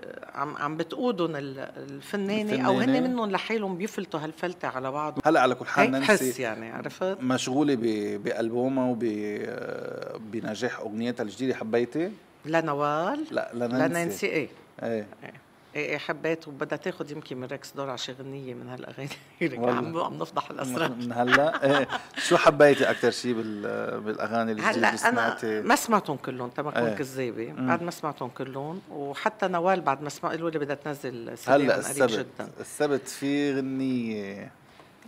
آه، عم عم بتقودهم الفنانه, او هن منهم لحالهم بيفلتوا هالفلته على بعض هلا على كل حال نانسي يعني عرفت مشغوله بالبومها وبنجاح اغنيتها الجديده حبيتي لنوال لا لنانسي لنانسي ايه ايه, ايه. إيه،, ايه حبيت وبدها تاخذ يمكن من ريكس دور عشان غنيه من هالاغاني *laughs* عم عم نفضح الاسرار من هلا إيه، شو حبيتي اكثر شيء بالاغاني اللي هلا انا ما سمعتهم كلهم تبع اكون إيه. كذابه بعد ما سمعتهم كلهم وحتى نوال بعد ما سمع قالوا لي بدها تنزل هلا السبت جدا. السبت في غنيه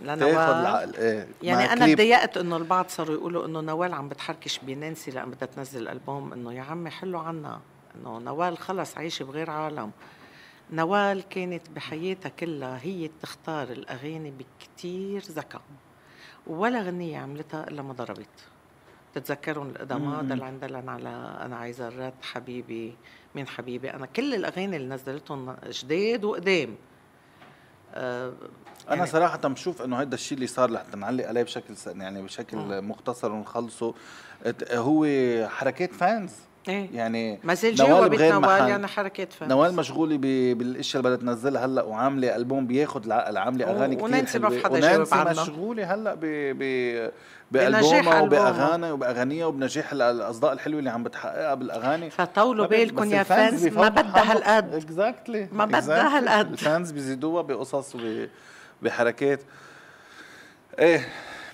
لنوال تاخذ العقل ايه يعني انا تضايقت انه البعض صاروا يقولوا انه نوال عم بتحركش بنانسي لان بدها تنزل البوم انه يا عمي حلوا عنا انه نوال خلص عايشه بغير عالم نوال كانت بحياتها كلها هي تختار الأغاني بكتير ذكاء ولا غنية عملتها إلا ما ضربت تتذكرون القدماء دلعن دلعن على أنا عايزة الرد حبيبي من حبيبي أنا كل الأغاني اللي نزلتهم جداد وقدام أه انا يعني صراحه بشوف انه هذا الشيء اللي صار لحتى نعلق عليه بشكل يعني بشكل مختصر ونخلصه هو حركات فانز ايه يعني ما زال جوا بيت نوال يعني حركات فهم نوال مشغوله بالاشياء اللي بدها تنزلها هلا وعامله البوم بياخد العقل عامله اغاني كثير ونانسي ما في حدا يجاوب مشغوله هلا ب ب بألبومها وبأغاني وبأغانيها وبنجاح الأصداء الحلوة اللي عم بتحققها بالأغاني فطولوا إيه؟ بالكم يا فانز ما بدها هالقد اكزاكتلي ما بدها هالقد الفانز بيزيدوها بقصص وبحركات ايه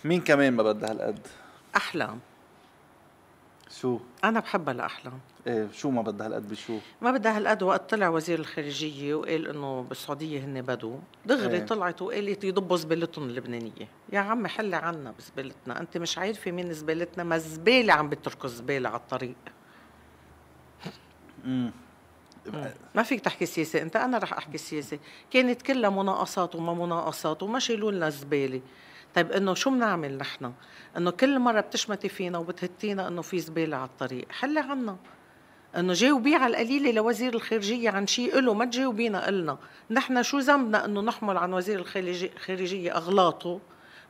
مين كمان ما بدها هالقد أحلام شو؟ أنا بحبها لأحلام إيه شو ما بدها هالقد بشو؟ ما بدها هالقد وقت طلع وزير الخارجية وقال إنه بالسعودية هن بدو دغري إيه. طلعت وقالت يضبوا زبالتهم اللبنانية، يا عمي حلي عنا بزبالتنا، أنت مش عارفة مين زبالتنا، ما الزبالة عم بتركض زبالة على الطريق امم ما فيك تحكي سياسة أنت أنا رح أحكي سياسة، كانت كلها مناقصات وما مناقصات وما شيلوا لنا الزبالة طيب انه شو بنعمل نحن انه كل مره بتشمتي فينا وبتهتينا انه في زباله على الطريق حلي عنا انه جاوبي على القليله لوزير الخارجيه عن شيء له ما تجاوبينا قلنا نحن شو ذنبنا انه نحمل عن وزير الخارجيه اغلاطه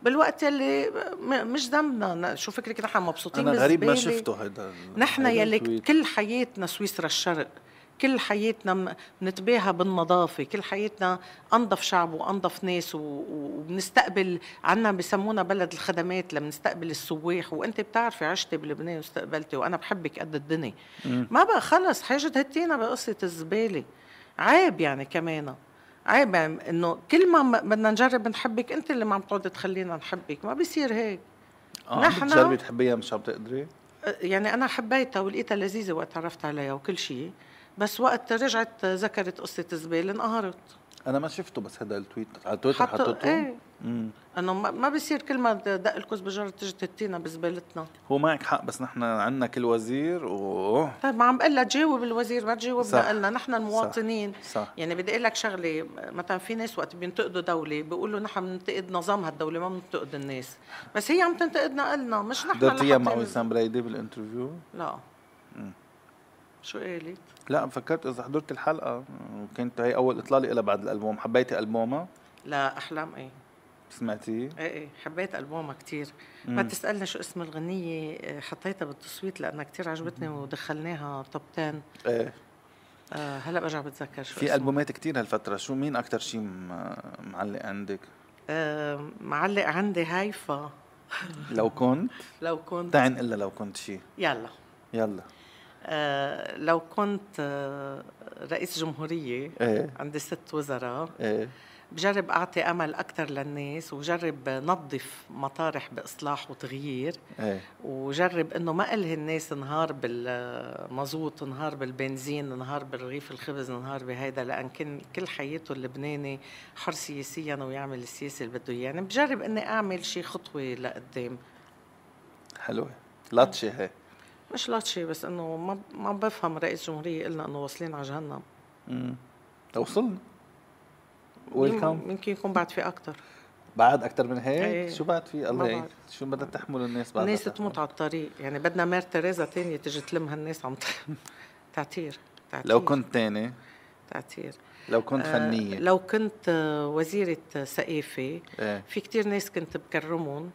بالوقت اللي مش ذنبنا شو فكرك نحن مبسوطين انا غريب ما شفته هيدا نحن يلي كل حياتنا سويسرا الشرق كل حياتنا بنتباهى بالنظافه كل حياتنا انظف شعب وانظف ناس وبنستقبل عنا بسمونا بلد الخدمات لما نستقبل السواح وانت بتعرفي عشتي بلبنان واستقبلتي وانا بحبك قد الدنيا ما بقى خلص حاجه تهتينا بقصه الزباله عيب يعني كمان عيب يعني انه كل ما بدنا نجرب نحبك انت اللي ما عم تقعدي تخلينا نحبك ما بيصير هيك اه نحن بتجربي تحبيها مش عم تقدري يعني انا حبيتها ولقيتها لذيذه وقت عرفت عليها وكل شيء بس وقت رجعت ذكرت قصه الزباله انقهرت انا ما شفته بس هذا التويت على تويتر حطته حطو... ايه انه ما بصير كل ما دق الكوز بجرة تجي تتينا بزبالتنا هو معك حق بس نحن عندنا كل وزير و طيب ما عم بقول لها جاوب الوزير ما تجاوبنا قلنا نحن المواطنين صح. صح. يعني بدي اقول لك شغله مثلا في ناس وقت بينتقدوا دوله بيقولوا نحن بننتقد نظام هالدوله ما بننتقد الناس بس هي عم تنتقدنا قلنا مش نحن درتيها مع وسام بريدي بالانترفيو؟ لا شو قالت؟ لا فكرت اذا حضرت الحلقه كنت هي اول اطلاله لها بعد الالبوم حبيتي البومها؟ لا احلام ايه سمعتيه؟ ايه ايه حبيت البومها كثير ما تسالني شو اسم الغنيه آه، حطيتها بالتصويت لانها كثير عجبتني ودخلناها توب 10 ايه آه هلا برجع بتذكر شو في البومات كثير هالفتره شو مين اكثر شيء معلق عندك؟ آه، معلق عندي هايفا لو كنت *laughs* لو كنت تعن الا لو كنت شيء يلا يلا آه، لو كنت آه، رئيس جمهورية ايه. عندي ست وزراء ايه. بجرب أعطي أمل أكثر للناس وجرب نظف مطارح بإصلاح وتغيير ايه. وجرب إنه ما إله الناس نهار بالمازوت نهار بالبنزين نهار بالرغيف الخبز نهار بهيدا لأن كان كل حياته اللبناني حر سياسيا ويعمل السياسة اللي بده إياه يعني بجرب إني أعمل شي خطوة لقدام حلوة لطشة هي مش لطشي بس انه ما ما بفهم رئيس الجمهوريه قلنا انه واصلين على جهنم امم وصلنا ويلكم يمكن يكون بعد في اكثر بعد اكثر من هيك أيه. شو بعد في الله يعين شو بدها تحمل الناس بعد الناس تموت على الطريق يعني بدنا مير تريزا تانية تيجي تلم هالناس عم *laughs* تعتير تعتير لو كنت تاني تعتير لو كنت آه، فنيه آه لو كنت وزيره ثقافه آه. في كتير ناس كنت بكرمهم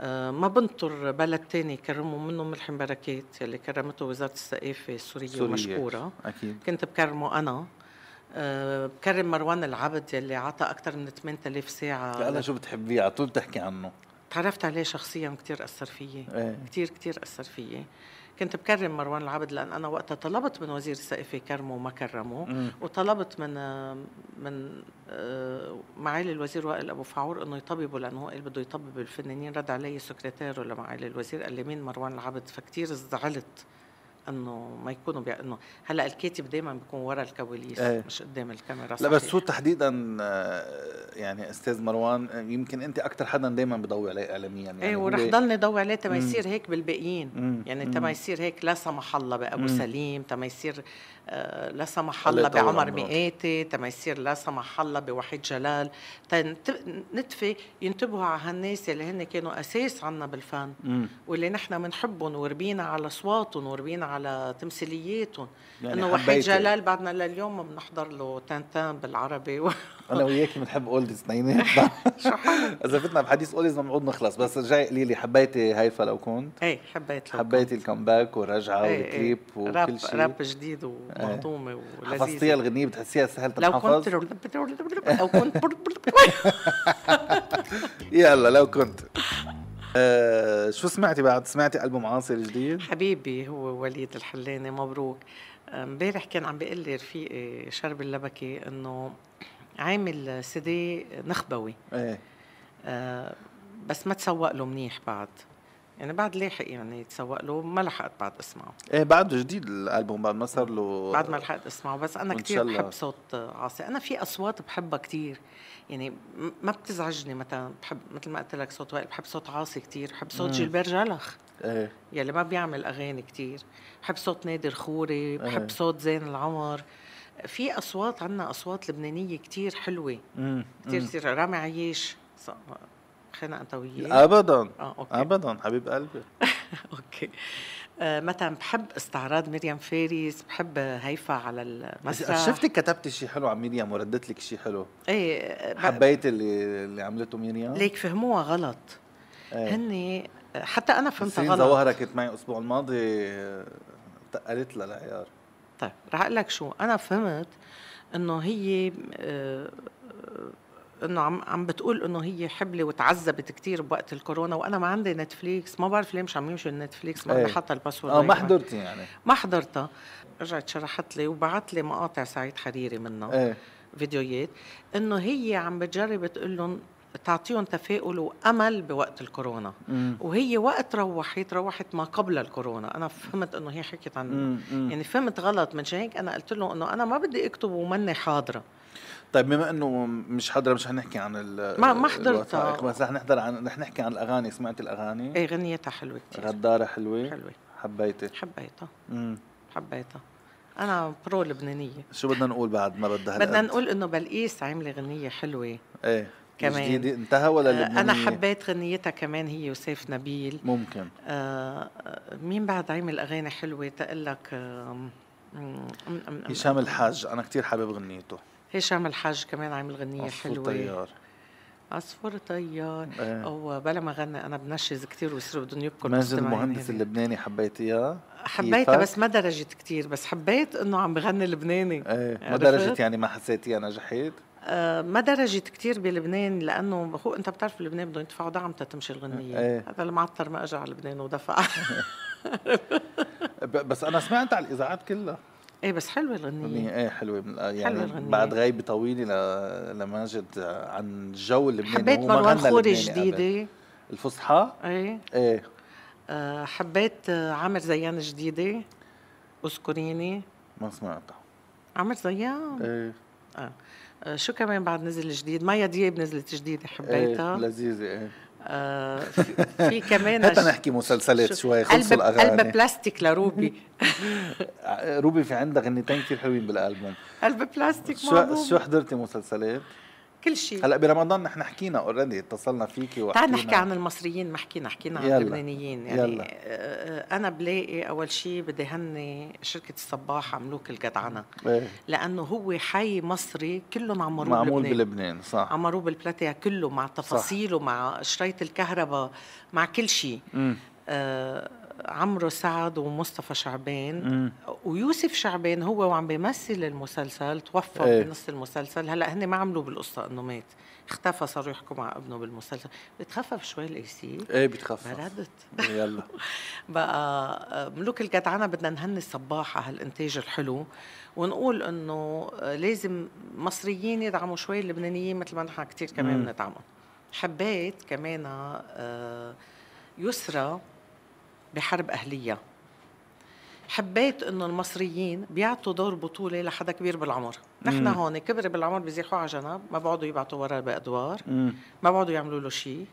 آه، ما بنطر بلد تاني كرموا منه ملحم بركات اللي كرمته وزاره الثقافه السوريه سورية. مشكوره أكيد. كنت بكرمه انا آه، بكرم مروان العبد يلي عطى اكثر من 8000 ساعه يا شو بتحبيه على طول بتحكي عنه تعرفت عليه شخصيا كتير اثر فيي ايه. كتير كتير اثر فيي كنت بكرم مروان العبد لان انا وقتها طلبت من وزير السقف يكرمه وما كرموه وطلبت من من آه، معالي الوزير وائل ابو فعور انه يطببه لانه هو قال بده يطبب الفنانين رد علي سكرتيره لمعالي الوزير قال لي مين مروان العبد فكتير زعلت انه ما يكونوا بيع... انه هلا الكاتب دائما بيكون ورا الكواليس ايه. مش قدام الكاميرا صحيح. لا بس هو تحديدا آه، يعني استاذ مروان آه، يمكن انت اكثر حدا دائما بضوي عليه اعلاميا يعني ايه ورح ضلني ضوي عليه تما يصير هيك بالباقيين يعني تما يصير هيك لا سمح الله بابو مم. سليم تما يصير آه، لا سمح الله بعمر مئاتي تما يصير لا سمح الله بوحيد جلال نتفي ينتبهوا على هالناس اللي هن كانوا اساس عنا بالفن مم. واللي نحن بنحبهم وربينا على اصواتهم وربينا على على تمثيلياتهم يعني انه وحيد جلال بعدنا لليوم بنحضر له تنتان بالعربي و... *laughs* انا وياكي بنحب اولدز اثنينات *laughs* شو حلو *laughs* اذا فتنا بحديث اولدز ما بنقعد نخلص بس رجعي قولي لي حبيتي هيفا لو كنت؟ ايه حبيت لو حبيتي الكمباك والرجعه ايه والكليب ايه وكل شيء راب جديد ومهضومه ايه ولذيذه حفظتيها الغنيه بتحسيها سهل تتحفظ لو كنت لو كنت يلا لو كنت آه، شو سمعتي بعد سمعتي ألبوم عاصر جديد حبيبي هو وليد الحلاني مبروك آه، امبارح كان عم بيقول لي رفيقي شرب اللبكي انه عامل سيدي نخبوي ايه آه بس ما تسوق له منيح بعد يعني بعد لاحق يعني يتسوق له ما لحقت بعد اسمعه ايه بعده جديد الالبوم بعد ما صار له بعد ما لحقت اسمعه بس انا كثير بحب صوت عاصي انا في اصوات بحبها كثير يعني ما بتزعجني مثلا بحب مثل ما قلت لك صوت وائل بحب صوت عاصي كثير بحب صوت جيلبير جلخ ايه يلي ما بيعمل اغاني كثير بحب صوت نادر خوري بحب ايه. صوت زين العمر في اصوات عندنا اصوات لبنانيه كثير حلوه كثير كثير رامي عياش خناقه انت وياه ابدا اه ابدا حبيب قلبي *laughs* اوكي آه مثلا بحب استعراض مريم فارس بحب هيفا على المسرح شفتي كتبتي شيء حلو عن مريم وردت لك شيء حلو ايه حبيت اللي اللي عملته مريم ليك فهموها غلط ايه. هني حتى انا فهمتها غلط ظواهرة كانت معي الاسبوع الماضي تقلت لها العيار طيب رح اقول لك شو انا فهمت انه هي آه انه عم عم بتقول انه هي حبلة وتعذبت كتير بوقت الكورونا وانا ما عندي نتفليكس ما بعرف ليه مش عم يمشي النتفليكس ما ايه. حاطه الباسورد اه ما أيوة. حضرتي يعني ما حضرتها رجعت شرحت لي وبعت لي مقاطع سعيد حريري منها ايه. فيديوهات انه هي عم بتجرب تقول لهم بتعطيهم تفاؤل وامل بوقت الكورونا مم. وهي وقت روحت روحت ما قبل الكورونا انا فهمت انه هي حكيت عن يعني فهمت غلط من هيك انا قلت له انه انا ما بدي اكتب وماني حاضره طيب بما انه مش حاضره مش حنحكي عن ال ما ما حضرتها طيب، بس رح نحضر عن رح نحكي عن الاغاني سمعتي الاغاني؟ ايه غنيتها حلوه كثير غداره حلوه حلوه حبيتها حبيتها امم حبيتها انا برو لبنانيه شو بدنا نقول بعد ما بدها بدنا نقول انه بلقيس عامله غنيه حلوه ايه كمان جديد انتهى ولا آه، لبنانية؟ انا حبيت غنيتها كمان هي يوسف نبيل ممكن آه, آه، مين بعد عامل اغاني حلوه تقول لك آه، هشام الحاج انا كتير حابب غنيته هشام الحاج كمان عامل غنيه حلوه طيار عصفور طيار ايه. او بلا ما غنى انا بنشز كثير ويصيروا بدهم يبكوا ماجد المهندس يعني اللبناني حبيتيها؟ حبيتها بس ما درجت كثير بس حبيت انه عم بغني لبناني ايه ما درجت يعني ما حسيتيها نجحت؟ آه، ما درجت كثير بلبنان لانه هو انت بتعرف لبنان بدهم يدفعوا دعم تتمشي الغنيه ايه. هذا المعطر ما اجى على لبنان ودفع *laughs* بس انا سمعت على الاذاعات كلها ايه بس حلوه الغنيه ايه حلوه يعني حلوه الغنيه بعد غيبه طويله ل... لماجد عن الجو اللبناني حبيت مروان خوري جديده الفصحى ايه ايه آه، حبيت عامر زيان جديده اذكريني ما سمعتها عامر زيان ايه اه آه، شو كمان بعد نزل جديد مايا دياب نزلت جديده حبيتها ايه لذيذه ايه آه، في *laughs* كمان هات نحكي مسلسلات شوي خلص الاغاني قلب بلاستيك لروبي *laughs* روبي في عندها غنيتين كثير حلوين بالالبوم قلب بلاستيك شو شو حضرتي مسلسلات؟ كل شيء هلا برمضان نحن حكينا اوريدي اتصلنا فيكي وحكينا تعال نحكي عن المصريين ما حكينا حكينا عن اللبنانيين يعني يلا. آه، انا بلاقي اول شيء بدي هني شركه الصباح عملوك الجدعنه ايه؟ لانه هو حي مصري كلهم عمروه معمول بلبنان. صح عمروه بالبلاتيا كله مع تفاصيله مع شريط الكهرباء مع كل شيء آه عمرو سعد ومصطفى شعبان ويوسف شعبان هو وعم بيمثل المسلسل توفى ايه. بنص المسلسل هلا هن ما عملوا بالقصه انه مات اختفى صاروا يحكوا مع ابنه بالمسلسل بتخفف شوي الاي سي ايه بتخفف بردت *laughs* يلا *laughs* بقى آه، ملوك الجدعنه بدنا نهني الصباح على هالانتاج الحلو ونقول انه آه، لازم مصريين يدعموا شوي اللبنانيين مثل ما نحن كثير كمان بندعمهم حبيت كمان آه، يسرى بحرب أهلية حبيت انه المصريين بيعطوا دور بطوله لحدا كبير بالعمر، نحن هون كبر بالعمر بيزيحوه على جنب، ما بيقعدوا يبعتوا وراء بادوار، ما بيقعدوا يعملوا له شيء،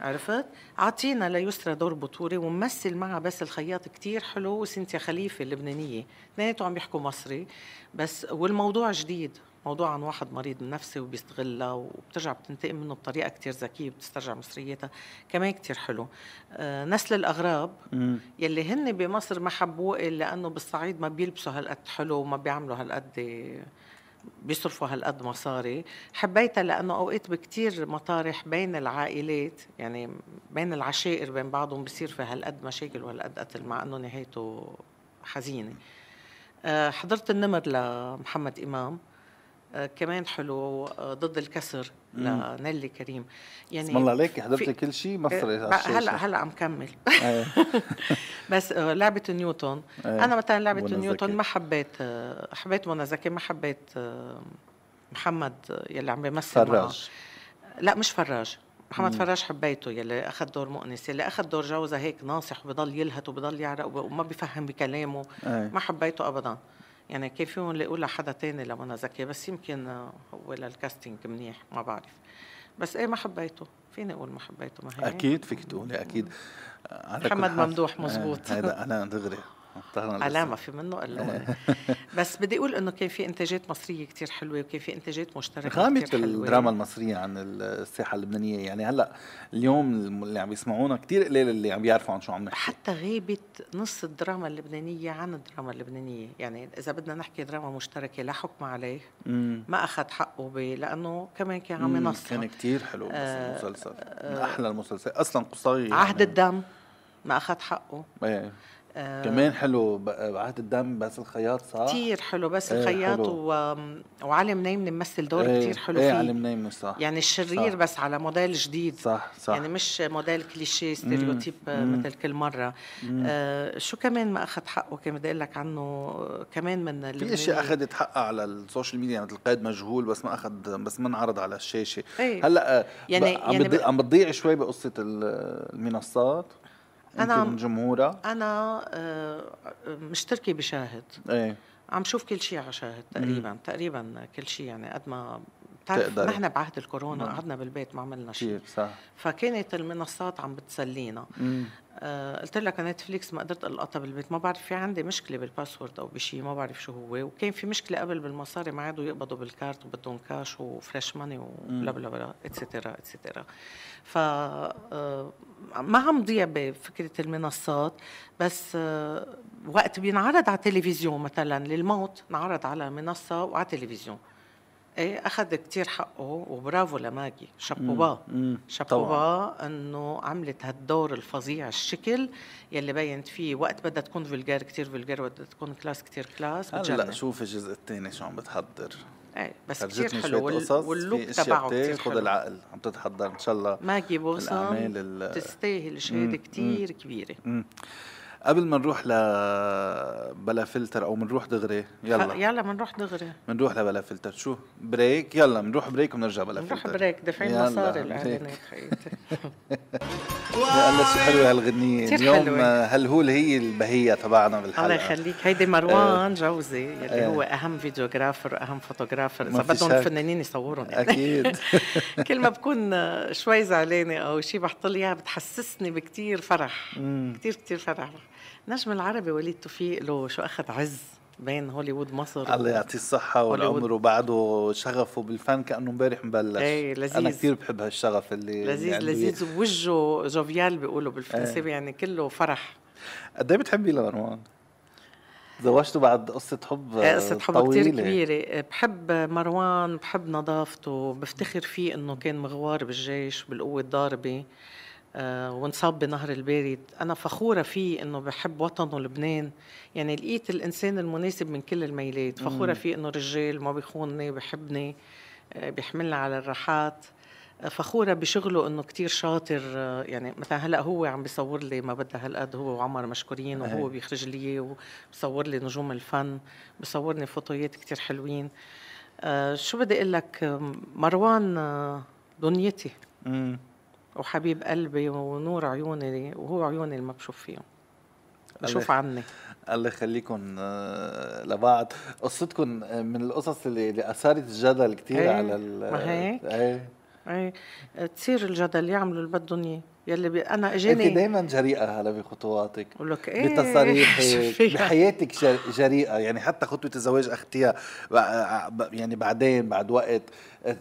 عرفت؟ اعطينا ليسرى دور بطوله وممثل معها بس الخياط كتير حلو وسنتيا خليفه اللبنانيه، اثنيناتهم عم يحكوا مصري بس والموضوع جديد، موضوع عن واحد مريض نفسي وبيستغلها وبترجع بتنتقم منه بطريقه كتير ذكيه بتسترجع مصريتها كمان كتير حلو آه، نسل الاغراب مم. يلي هن بمصر ما حبوه لانه بالصعيد ما بيلبسوا هالقد حلو وما بيعملوا هالقد بيصرفوا هالقد مصاري حبيتها لأنه أوقات بكتير مطارح بين العائلات يعني بين العشائر بين بعضهم بصير في هالقد مشاكل وهالقد قتل مع أنه نهايته حزينة آه، حضرت النمر لمحمد إمام كمان حلو ضد الكسر لنيلي كريم يعني اسم الله عليك حضرتي كل شيء آه، مصري هلا هلا عم كمل آه. *laughs* بس آه، لعبه نيوتن انا مثلا لعبه نيوتن ما حبيت حبيت منى زكي ما حبيت محمد يلي عم بيمثل فراج لا مش فراج محمد فراج حبيته يلي اخذ دور مؤنس يلي اخذ دور جوزها هيك ناصح وبضل يلهت وبضل يعرق وما بيفهم بكلامه ما حبيته ابدا يعني كيف يمكن لاقول لحدا تاني لو انا بس يمكن هو الكاستنج منيح ما بعرف بس ايه ما حبيته فيني اقول ما حبيته ما هي اكيد فيك تقولي اكيد محمد ممدوح مزبوط آه، هذا انا دغري علامة في منه قال *laughs* بس بدي أقول إنه كان في إنتاجات مصرية كتير حلوة وكان في إنتاجات مشتركة غامة الدراما المصرية عن الساحة اللبنانية يعني هلا اليوم اللي عم يسمعونا كتير قليل اللي عم بيعرفوا عن شو عم نحكي حتى غابت نص الدراما اللبنانية عن الدراما اللبنانية يعني إذا بدنا نحكي دراما مشتركة لا حكم عليه ما أخذ حقه لأنه كمان كان عم ينصر كان كتير حلو آه، المسلسل آه من أحلى المسلسلات أصلا قصير عهد يعني. الدم ما أخذ حقه ايه كمان حلو بعهد الدم بس الخياط صح كثير حلو بس ايه الخياط حلو. و... وعلي منيم ممثل دور ايه كثير حلو ايه فيه علي منيم صح يعني الشرير صح. بس على موديل جديد صح صح يعني مش موديل كليشيه ستيريوتيب مثل كل مره آه شو كمان ما اخذ حقه كان بدي اقول لك عنه كمان من في اشياء اخذت حقها على السوشيال ميديا مثل يعني قائد مجهول بس ما اخذ بس ما انعرض على الشاشه ايه. هلا آه، يعني, يعني عم بتضيع شوي بقصه المنصات انا من جمهوره انا آه، مشتركه بشاهد ايه عم شوف كل شيء على شاهد تقريبا مم. تقريبا كل شيء يعني قد ما بتعرف نحن بعهد الكورونا نعم. قعدنا بالبيت ما عملنا شيء صح فكانت المنصات عم بتسلينا مم. آه، قلت لك انا نتفليكس ما قدرت القطها بالبيت ما بعرف في عندي مشكله بالباسورد او بشيء ما بعرف شو هو وكان في مشكله قبل بالمصاري ما عادوا يقبضوا بالكارت وبدهم كاش وفريش ماني وبلا بلا بلا اتسترا اتسترا ف آه، ما عم ضيع بفكره المنصات بس آه، وقت بينعرض على التلفزيون مثلا للموت نعرض على منصه وعلى التلفزيون ايه اخذ كثير حقه وبرافو لماجي شابوبا شابوبا انه عملت هالدور الفظيع الشكل يلي بينت فيه وقت بدها تكون فلجار كثير فلجار وقت تكون كلاس كثير كلاس هلا شوف الجزء الثاني شو عم بتحضر ايه بس كثير حلو واللوك تبعه كثير خذ العقل عم تتحضر ان شاء الله ماجي بوسم تستاهل شهاده كثير كبيره مم. قبل ما نروح ل بلا فلتر او بنروح دغري يلا يلا بنروح دغري بنروح لبلا فلتر شو بريك يلا بنروح بريك وبنرجع بلا فلتر بنروح بريك دافعين مصاري الاعلانات *laughs* خيتي يا الله شو حلوه هالغنيه اليوم هلهول هي البهيه تبعنا بالحلقه الله يخليك هيدي مروان إيه. جوزي يلي إيه. هو اهم فيديوغرافر واهم فوتوغرافر اذا بدهم الفنانين يصورهم *laughs* اكيد *laughs* كل ما بكون شوي زعلانه او شيء بحط لي اياها بتحسسني بكثير فرح كثير كثير فرح نجم العربي وليد توفيق له شو اخذ عز بين هوليوود مصر الله يعطيه الصحة والعمر وبعده شغفه بالفن كأنه امبارح مبلش ايه لذيذ أنا كثير بحب هالشغف اللي لذيذ يعني لذيذ ووجهه جوفيال بيقولوا بالفرنساوي ايه. يعني كله فرح قد ايه بتحبي لمروان؟ تزوجته بعد قصة حب ايه قصة حب كثير كبيرة بحب مروان بحب نظافته بفتخر فيه انه كان مغوار بالجيش بالقوة الضاربة آه، وانصاب بنهر البارد أنا فخورة فيه أنه بحب وطنه لبنان يعني لقيت الإنسان المناسب من كل الميلات فخورة فيه أنه رجال ما بيخونني بحبني آه، بيحملنا على الراحات آه، فخورة بشغله انه كتير شاطر يعني مثلا هلا هو عم بيصور لي ما بدها هالقد هو وعمر مشكورين وهو بيخرج لي اياه وبصور لي نجوم الفن بصورني فوتويات كتير حلوين شو بدي اقول لك مروان دنيتي وحبيب قلبي ونور عيوني وهو عيوني اللي ما بشوف فيهم بشوف عني الله يخليكم آه، لبعض قصتكم آه، من القصص اللي اللي اثارت الجدل كثير إيه، على ما هيك ايه ايه تصير الجدل يعملوا اللي بدهم اياه يلي بي انا اجاني انت دائما جريئه هلا بخطواتك ولك ايه بتصاريحك *laughs* بحياتك جريئه يعني حتى خطوه الزواج اختيها يعني بعدين بعد وقت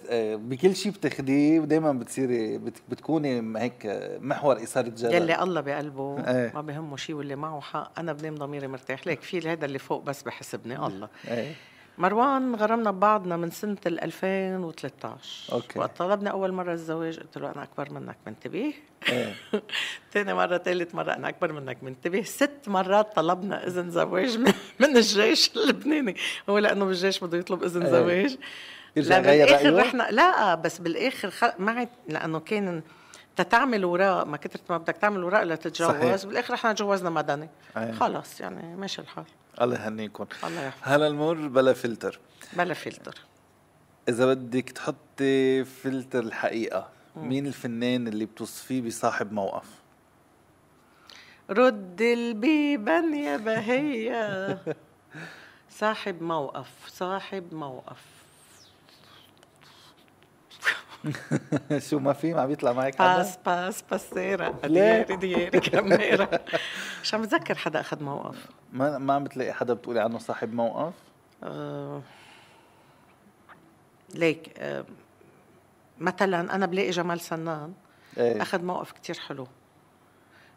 آه، بكل شيء بتاخذيه ودائما بتصيري بتكوني هيك محور اثاره جدل يلي الله بقلبه *laughs* ايه. ما بهمه شيء واللي معه حق انا بنام ضميري مرتاح ليك في هذا اللي فوق بس بحسبني الله ايه. مروان غرمنا ببعضنا من سنة 2013 أوكي. وقت طلبنا أول مرة الزواج قلت له أنا أكبر منك منتبه ايه. *laughs* تاني مرة ثالث مرة أنا أكبر منك منتبه ست مرات طلبنا إذن زواج *laughs* من الجيش اللبناني هو لأنه بالجيش بده يطلب إذن ايه. زواج يرجع يغير رأيه؟ رحنا لا بس بالآخر ما عاد لأنه كان تتعمل وراء ما كثرت ما بدك تعمل وراء لتتجوز صحيح. بالاخر احنا تجوزنا مدني أيه. خلص يعني ماشي الحال الله يهنيكم الله يحفظك هلا المر بلا فلتر بلا فلتر اذا بدك تحطي فلتر الحقيقه مم. مين الفنان اللي بتوصفيه بصاحب موقف رد البيبان يا بهية صاحب موقف صاحب موقف *laughs* شو ما في ما بيطلع معك حدا؟ باس باس باسيرا دياري دياري كاميرا مش عم بتذكر حدا أخذ موقف ما ما عم بتلاقي حدا بتقولي عنه صاحب موقف؟ آه، ليك آه، مثلا أنا بلاقي جمال سنان إيه. أخذ موقف كتير حلو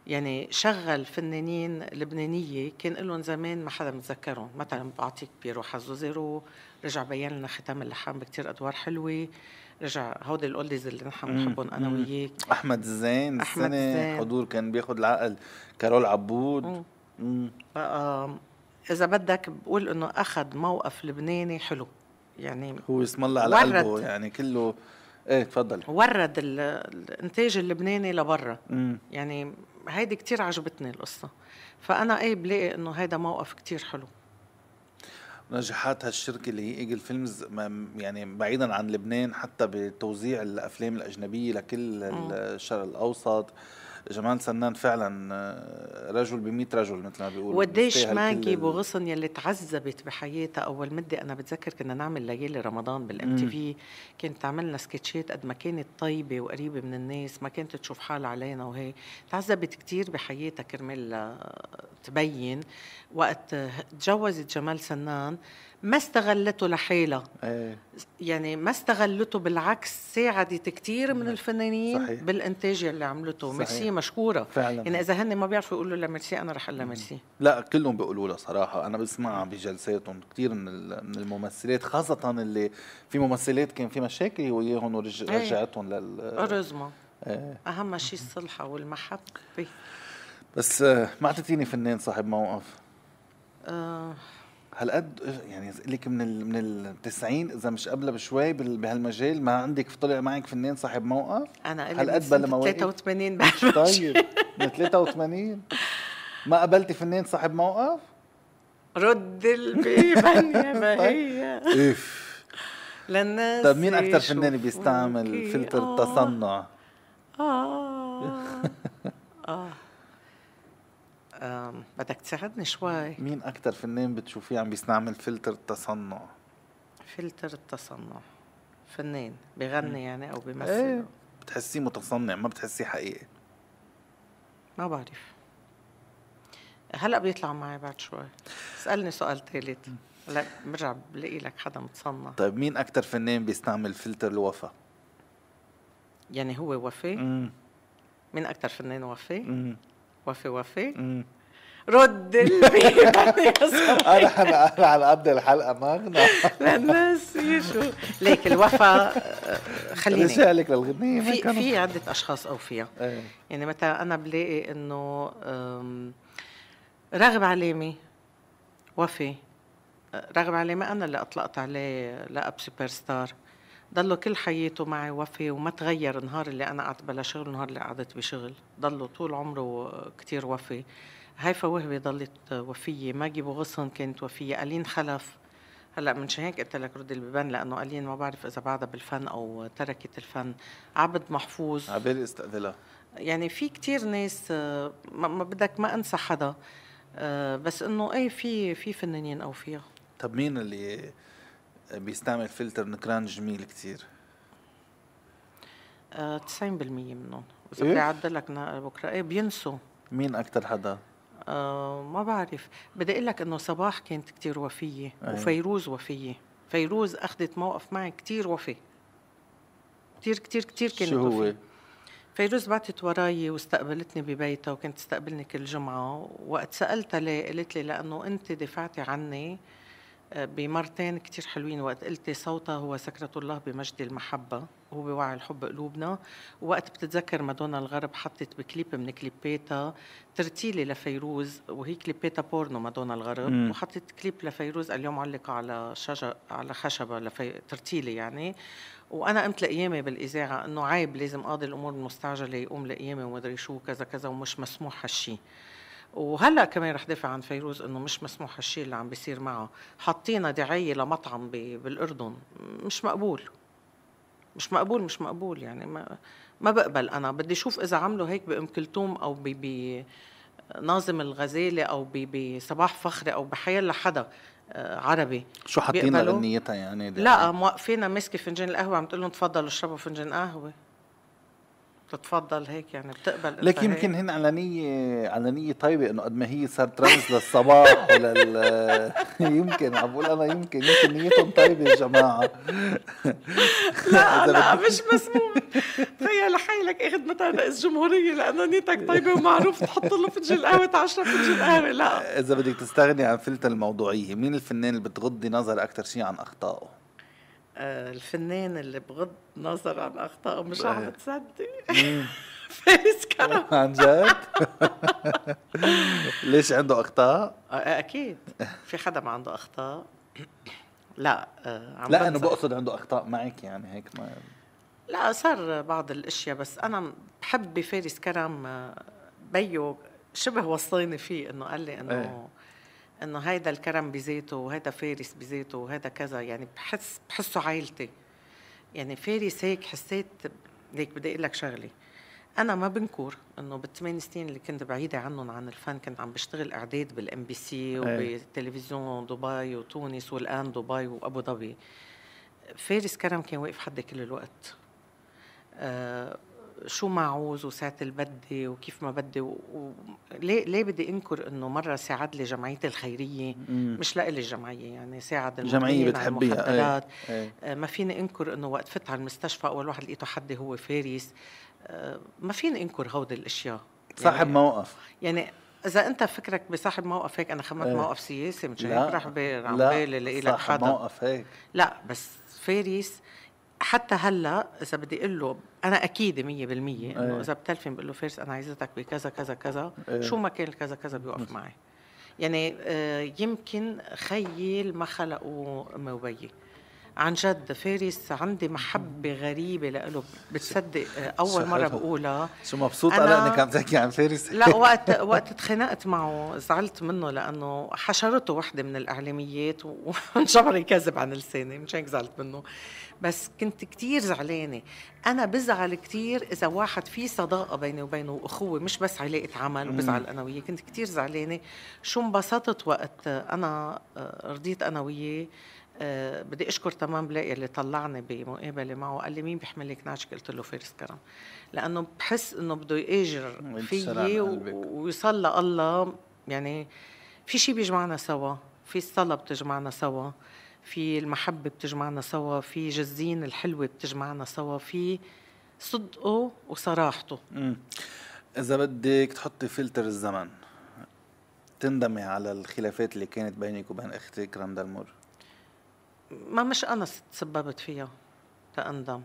يعني شغل فنانين لبنانية كان لهم زمان ما حدا متذكرهم مثلا بعطيك بيرو حزو زيرو رجع بين لنا ختام اللحام بكتير أدوار حلوة رجع هودي الاولديز اللي نحن بنحبهم انا وياك احمد الزين احمد السنه حضور كان بياخد العقل كارول عبود بقى اذا بدك بقول انه اخذ موقف لبناني حلو يعني هو اسم الله على قلبه يعني كله ايه تفضل ورد الانتاج اللبناني لبرا يعني هيدي كتير عجبتني القصه فانا ايه بلاقي انه هيدا موقف كتير حلو نجاحات هالشركه اللي هي ايجل فيلمز يعني بعيدا عن لبنان حتى بتوزيع الافلام الاجنبيه لكل الشرق الاوسط جمال سنان فعلا آه، رجل ب رجل مثل ما بيقولوا وقديش ماجي بو غصن يلي تعذبت بحياتها اول مده انا بتذكر كنا نعمل ليالي رمضان بالام تي في كانت تعملنا سكتشات قد ما كانت طيبه وقريبه من الناس ما كانت تشوف حالها علينا وهي تعذبت كثير بحياتها كرمال آه، تبين وقت آه، تجوزت جمال سنان ما استغلته لحيلة ايه. يعني ما استغلته بالعكس ساعدت كثير من نعم. الفنانين صحيح. بالانتاج اللي عملته صحيح. ميرسي مشكوره فعلا يعني اذا هن ما بيعرفوا يقولوا لها ميرسي انا رح اقول ميرسي لا كلهم بيقولوا لها صراحه انا بسمعها بجلساتهم كثير من من الممثلات خاصه اللي في ممثلات كان في مشاكل وياهم ورجعتهم ايه. لل ارزمه ايه. اهم شيء الصلحه والمحبه بس ما اعطيتيني فنان صاحب موقف آه هالقد يعني لك من ال من ال 90 اذا مش قبلها بشوي بهالمجال ما عندك طلع معك فنان صاحب موقف انا هالقد بلا ما 83 *laughs* طيب من 83 ما قبلتي فنان صاحب موقف؟ رد البيبان يا ما هي اف للناس طيب مين اكثر فنان بيستعمل فلتر التصنع؟ اه *laughs* بدك تساعدني شوي مين اكثر فنان بتشوفيه عم بيستعمل فلتر التصنع فلتر التصنع فنان بغني يعني او بيمثل ايه بتحسيه متصنع ما بتحسيه حقيقي ما بعرف هلا بيطلع معي بعد شوي اسالني سؤال ثالث هلا برجع بلاقي لك حدا متصنع طيب مين اكثر فنان بيستعمل فلتر الوفا يعني هو وفي مين اكثر فنان وفي وفي وفي رد *laughs* انا انا على قد الحلقه ما اغنى الناس يشو ليك الوفاء آه، خليني رسالك للغنية في في عده اشخاص او فيها إيه. يعني متى انا بلاقي انه راغب عليمي وفي آه، راغب عليمي انا اللي اطلقت عليه لقب سوبر ستار ضلوا كل حياته معي وفي وما تغير نهار اللي انا قعدت بلا شغل ونهار اللي قعدت بشغل ضلوا طول عمره كتير وفي هيفا وهبي ضلت وفيه ماجي غصن كانت وفيه ألين خلف هلا من هيك قلت لك رد الببان لانه قليل ما بعرف اذا بعدها بالفن او تركت الفن عبد محفوظ عبالي استقبلها يعني في كتير ناس ما بدك ما انسى حدا آه، بس انه ايه في في فنانين او فيها طب مين اللي بيستعمل فلتر نكران جميل كتير 90% منهم واذا بدي لك بكره ايه بينسوا مين اكثر حدا؟ آه ما بعرف بدي اقول لك انه صباح كانت كتير وفيه أيه. وفيروز وفيه فيروز اخذت موقف معي كتير وفي كتير كتير كتير كانت شو هو؟ فيروز بعتت وراي واستقبلتني ببيتها وكانت تستقبلني كل جمعه وقت سالتها ليه قالت لي لانه انت دفعتي عني آه بمرتين كتير حلوين وقت قلتي صوتها هو سكرة الله بمجد المحبة هو بوعي الحب قلوبنا وقت بتتذكر مادونا الغرب حطت بكليب من كليباتها ترتيلي لفيروز وهي كليباتها بورنو مادونا الغرب مم. وحطت كليب لفيروز اليوم علق على شجر على خشبة لفي... ترتيلي يعني وانا قمت لقيامي بالاذاعه انه عيب لازم قاضي الامور المستعجله يقوم لقيامي ومدري شو كذا كذا ومش مسموح هالشيء وهلا كمان رح دافع عن فيروز انه مش مسموح هالشيء اللي عم بيصير معه حاطين دعايه لمطعم بالاردن مش مقبول مش مقبول مش مقبول يعني ما ما بقبل انا بدي اشوف اذا عملوا هيك بام كلثوم او ب ناظم الغزالة او بصباح فخري او بحيال حدا آه، عربي شو حاطين غنيتها يعني لا موقفينا ماسكه فنجان القهوه عم تقول لهم تفضلوا اشربوا فنجان قهوه بتتفضل هيك يعني بتقبل لك يمكن هن علنيه علنيه طيبه انه قد ما هي صارت رمز للصباح *laughs* ولل يمكن عم بقول انا يمكن يمكن نيتهم طيبه يا جماعه *laughs* لا لا مش مسموم تخيل حيلك اخذ مثلا رئيس جمهوريه لانه نيتك طيبه ومعروف تحط له فنجان قهوه 10 فنجان قهوه لا اذا بدك تستغني عن فلتر الموضوعيه مين الفنان اللي بتغضي نظر اكثر شيء عن اخطائه الفنان اللي بغض نظر عن اخطائه مش إيه. عم تصدق *laughs* فارس كرم *laughs* عن جد؟ *laughs* ليش عنده اخطاء؟ آه، آه، اكيد في حدا ما عنده اخطاء *clears throat* لا آه، عم لا انا بقصد عنده اخطاء معك يعني هيك ما لا صار بعض الاشياء بس انا بحب بفارس كرم بيو شبه وصيني فيه انه قال لي انه إيه. انه هيدا الكرم بذاته وهيدا فارس بذاته وهيدا كذا يعني بحس بحسه عائلتي يعني فارس هيك حسيت ليك بدي اقول لك شغله انا ما بنكر انه بالثمان سنين اللي كنت بعيده عنهم عن الفن كنت عم بشتغل اعداد بالام إيه. بي سي وبتلفزيون دبي وتونس والان دبي وابو ظبي فارس كرم كان واقف حدي كل الوقت آه شو معوز وساعة البدي وكيف ما بدي وليه ليه بدي انكر انه مرة ساعد لي جمعية الخيرية مم. مش لإلي الجمعية يعني ساعد الجمعية بتحبيها ايه. ايه. آه ما فيني انكر انه وقت فت على المستشفى اول واحد لقيته حدي هو فارس آه، ما فيني انكر هودي الاشياء يعني صاحب يعني موقف يعني اذا انت فكرك بصاحب موقف هيك انا خمت ايه. موقف سياسي مش هيك رح عم بالي لقي لك حدا موقف هيك لا بس فارس حتى هلا اذا بدي اقول له انا اكيد 100% انه إيه. اذا بتلفن بقول له فارس انا عايزتك بكذا كذا كذا أيه. شو ما كان كذا كذا بيوقف معي يعني آه، يمكن خيل ما خلقوا موبيي عن جد فارس عندي محبة غريبة لإله بتصدق آه، أول مرة بقولها شو مبسوط أنا إنك عم تحكي عن فارس *laughs* لا وقت وقت تخانقت معه زعلت منه لأنه حشرته وحدة من الإعلاميات وانشهر يكذب عن لساني مش هيك زعلت منه بس كنت كتير زعلانة أنا بزعل كتير إذا واحد في صداقة بيني وبينه وأخوة مش بس علاقة عمل وبزعل أنا وياه كنت كتير زعلانة شو انبسطت وقت أنا آه، رضيت أنا وياه آه، بدي اشكر تمام بلاقي اللي طلعني بمقابله معه قال لي مين بيحمل لك نعش قلت له فارس كرم لانه بحس انه بده ياجر فيي ويصلى الله يعني في شيء بيجمعنا سوا في الصلاه بتجمعنا سوا في المحبه بتجمعنا سوا في جزين الحلوه بتجمعنا سوا في صدقه وصراحته مم. اذا بدك تحطي فلتر الزمن تندمي على الخلافات اللي كانت بينك وبين اختك رندا المور ما مش انا تسببت فيها تأندم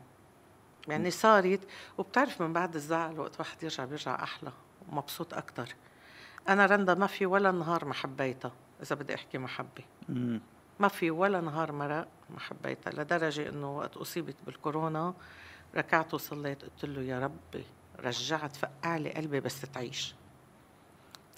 يعني صارت وبتعرف من بعد الزعل وقت واحد يرجع بيرجع احلى ومبسوط اكثر انا رندا ما في ولا نهار ما حبيتها اذا بدي احكي محبه ما في ولا نهار مرق ما حبيتها لدرجه انه وقت اصيبت بالكورونا ركعت وصليت قلت له يا ربي رجعت فقع لي قلبي بس تعيش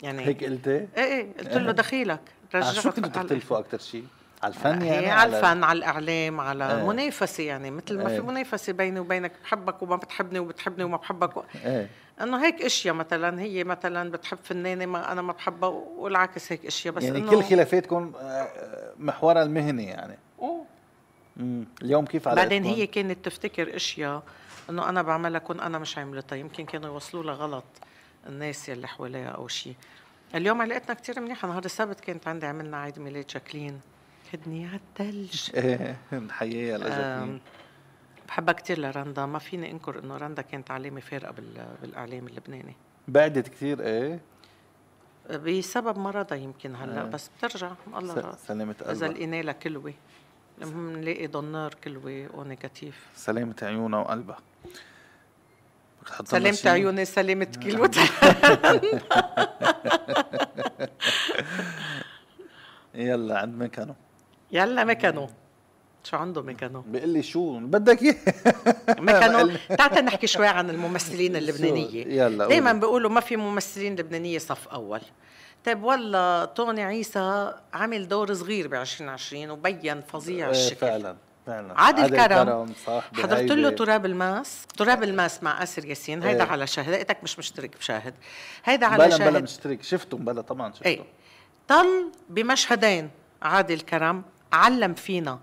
يعني هيك قلتي؟ ايه ايه قلت له دخيلك آه، رجعت شو كنتوا تختلفوا اكثر شيء؟ آه، يعني على الفن يعني على الفن على الاعلام على آه. منافسه يعني مثل ما آه. في إيه. منافسه بيني وبينك بحبك وما بتحبني وبتحبني وما بحبك و... آه. انه هيك اشياء مثلا هي مثلا بتحب فنانه ما انا ما بحبها والعكس هيك اشياء بس يعني كل خلافاتكم آه، آه، محورها المهني يعني اوه اليوم كيف على بعدين هي كانت تفتكر اشياء انه انا بعملها كون انا مش عملتها يمكن كانوا يوصلوا لها غلط الناس يلي حواليها او شيء اليوم علاقتنا كثير منيحه نهار السبت كانت عندي عملنا عيد ميلاد جاكلين واخدني على الثلج *laughs* ايه الحقيقه لجتني بحبها كثير لرندا ما فيني انكر انه رندا كانت علامه فارقه بالاعلام اللبناني بعدت كثير ايه بسبب مرضها يمكن هلا آه. بس بترجع الله سلامة قلبها اذا لقينا لها كلوه المهم نلاقي دنار كلوه او سلامة عيونها وقلبها سلامة عيوني سلامة *laughs* كلوتي يلا عند ما كانوا يلا ميكانو شو عنده ميكانو؟ بيقول لي شو بدك اياه *laughs* ميكانو تعال نحكي شوي عن الممثلين *laughs* اللبنانيه يلا دائما بيقولوا ما في ممثلين لبنانيه صف اول طيب والله توني عيسى عمل دور صغير ب 2020 وبين فظيع إيه، الشكل فعلا فعلا عادل, عادل كرم, كرم حضرت له تراب الماس تراب إيه. الماس مع اسر ياسين هيدا ايه. على شاهد لقيتك مش مشترك بشاهد هيدا على بلا شاهد بلا مشترك شفته بلا طبعا شفته ايه. طل بمشهدين عادل كرم علم فينا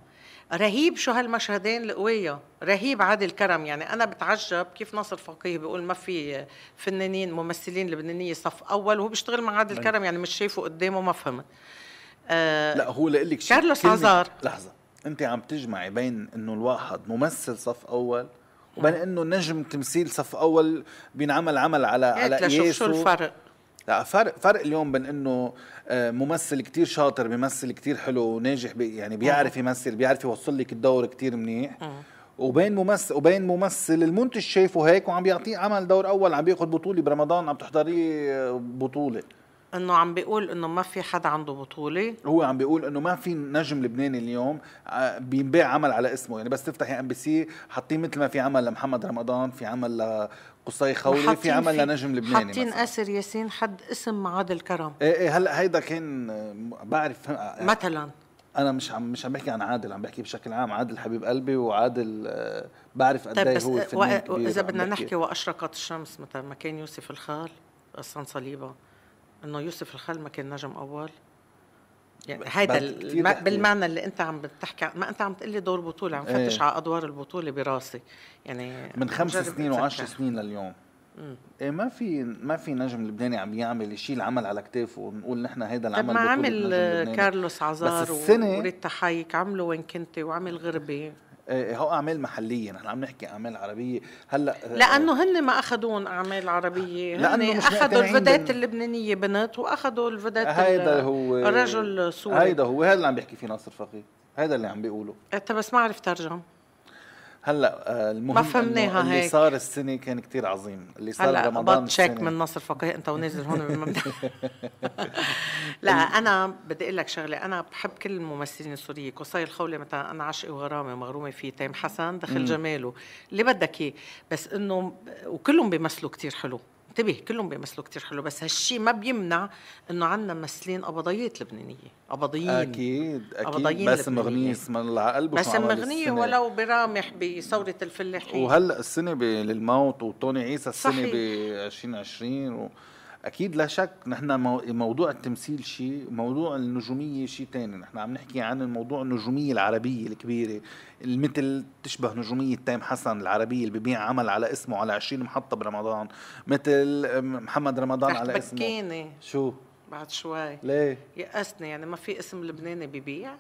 رهيب شو هالمشهدين القوية رهيب عادل كرم يعني أنا بتعجب كيف ناصر فقيه بيقول ما في فنانين ممثلين لبنانية صف أول وهو بيشتغل مع عادل أيوة. كرم يعني مش شايفه قدامه ما فهمت آه لا هو لقلك شيء كارلوس عزار لحظة أنت عم تجمعي بين إنه الواحد ممثل صف أول آه. وبين إنه نجم تمثيل صف أول بينعمل عمل على على قياسه شو الفرق لا فرق فرق اليوم بين انه آه، ممثل كتير شاطر بيمثل كتير حلو وناجح بي يعني بيعرف يمثل بيعرف يوصل لك الدور كتير منيح وبين ممثل وبين ممثل المنتج شايفه هيك وعم بيعطيه عمل دور اول عم بياخذ بطوله برمضان عم تحضريه آه، بطوله انه عم بيقول انه ما في حدا عنده بطوله هو عم بيقول انه ما في نجم لبناني اليوم آه، بينباع عمل على اسمه يعني بس تفتحي ام بي سي حاطين مثل ما في عمل لمحمد رمضان في عمل لقصي خولي في عمل لنجم لبناني حاطين اسر ياسين حد اسم عادل كرم ايه ايه هلا هيدا كان آه، بعرف آه، مثلا انا مش عم مش عم بحكي عن عادل عم بحكي بشكل عام عادل حبيب قلبي وعادل بعرف قد طيب ايه هو فنان و... كبير اذا بدنا نحكي واشرقت الشمس مثلا ما كان يوسف الخال غسان صليبه انه يوسف الخل ما كان نجم اول يعني هيدا بالمعنى اللي انت عم بتحكي ما انت عم تقلي دور بطوله عم فتش ايه. على ادوار البطوله براسي يعني من خمس سنين وعشر سنين لليوم ايه ما في ما في نجم لبناني عم يعمل شيء العمل على كتافه ونقول نحن هيدا العمل ما عمل كارلوس عزار بس السنة وريتا حايك عملوا وين كنتي وعمل غربه إيه، هو اعمال محليه نحن عم نحكي اعمال عربيه هلا آه، لانه هن ما اخذون اعمال عربيه هن اخذوا الفدات بن... اللبنانيه بنت واخذوا الفدات آه، هيدا هو الرجل السوري هيدا هو هذا اللي عم بيحكي فيه ناصر فقيه هذا اللي عم بيقوله انت إيه، طيب، بس ما عرف ترجم هلا آه، المهم ما فهمناها اللي هيك. صار السنه كان كتير عظيم اللي صار رمضان بط شيك من نصر فقيه انت ونازل هون من *laughs* لا انا بدي اقول لك شغله انا بحب كل الممثلين السوريين قصي الخولي مثلا انا عشقي وغرامي مغرومه فيه تيم حسن دخل جماله اللي بدك اياه بس انه وكلهم بيمثلوا كتير حلو انتبه كلهم بيمثلوا كتير حلو بس هالشي ما بيمنع انه عندنا ممثلين قبضيات لبنانيه قبضيين اكيد اكيد بس مغنيس من على قلبه بس مغنيه ولو برامح بثوره الفلاحين وهلا السنه للموت وطوني عيسى السنه ب 2020 و... اكيد لا شك نحن موضوع التمثيل شيء موضوع النجوميه شيء ثاني نحن عم نحكي عن الموضوع النجوميه العربيه الكبيره مثل تشبه نجوميه تيم حسن العربيه اللي ببيع عمل على اسمه على 20 محطه برمضان مثل محمد رمضان على اسمه بكيني شو بعد شوي ليه يأسني يعني ما في اسم لبناني ببيع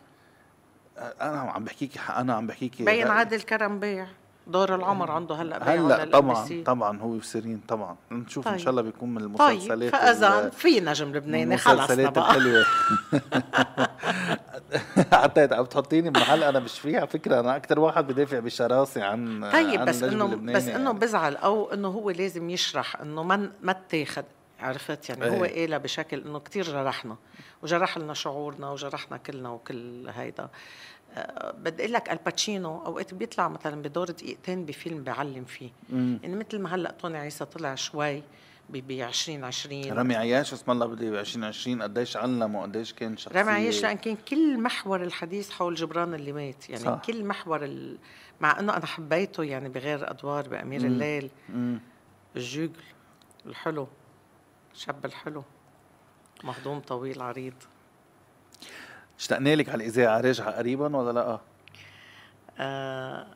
انا عم بحكيكي انا عم بحكيكي بين عادل كرم بيع دار العمر يعني عنده هلا هلا طبعا طبعا هو وسيرين طبعا نشوف طيب. ان شاء الله بيكون من طيب، المسلسلات طيب فاذا في نجم لبناني خلص المسلسلات الحلوه *laughs* عطيت عم تحطيني بمحل انا مش فيه على فكره انا اكثر واحد بدافع بشراسه عن طيب عن بس انه بس يعني. انه بزعل او انه هو لازم يشرح انه ما ما تاخد عرفت يعني هو إيه. قالها بشكل انه كثير جرحنا وجرح لنا شعورنا وجرحنا كلنا وكل هيدا آه، بدي اقول لك الباتشينو اوقات بيطلع مثلا بدور دقيقتين بفيلم بيعلم فيه مم. يعني مثل ما هلا توني عيسى طلع شوي ب 2020 رامي عياش اسم الله بدي ب 2020 قديش علم وقديش كان شخصية رامي عياش لان كان كل محور الحديث حول جبران اللي مات يعني صح. كل محور ال... مع انه انا حبيته يعني بغير ادوار بامير مم. الليل الجوجل الحلو الشاب الحلو مهضوم طويل عريض اشتقنا لك على الاذاعه راجعه قريبا ولا لا؟ آه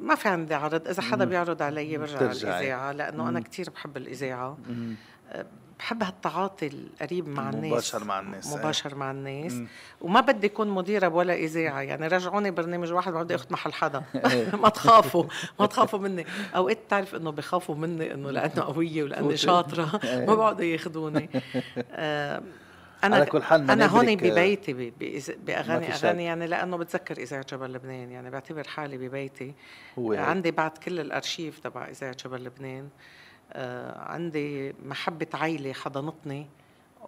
ما في عندي عرض اذا حدا بيعرض علي برجع على الاذاعه لانه انا كثير بحب الاذاعه آه، بحب هالتعاطي القريب مع الناس مباشر مع الناس مباشر مع الناس وما بدي اكون مديره ولا اذاعه يعني رجعوني برنامج واحد ما بدي اخذ محل حدا *laughs* *laughs* ما تخافوا ما تخافوا مني اوقات بتعرف انه بخافوا مني انه لانه قويه ولاني شاطره *laughs* ما بقعدوا ياخذوني آه انا على كل حال انا هون ببيتي باغاني اغاني يعني لانه بتذكر اذاعه جبل لبنان يعني بعتبر حالي ببيتي هو يعني. عندي بعد كل الارشيف تبع اذاعه جبل لبنان آه عندي محبه عيلة حضنتني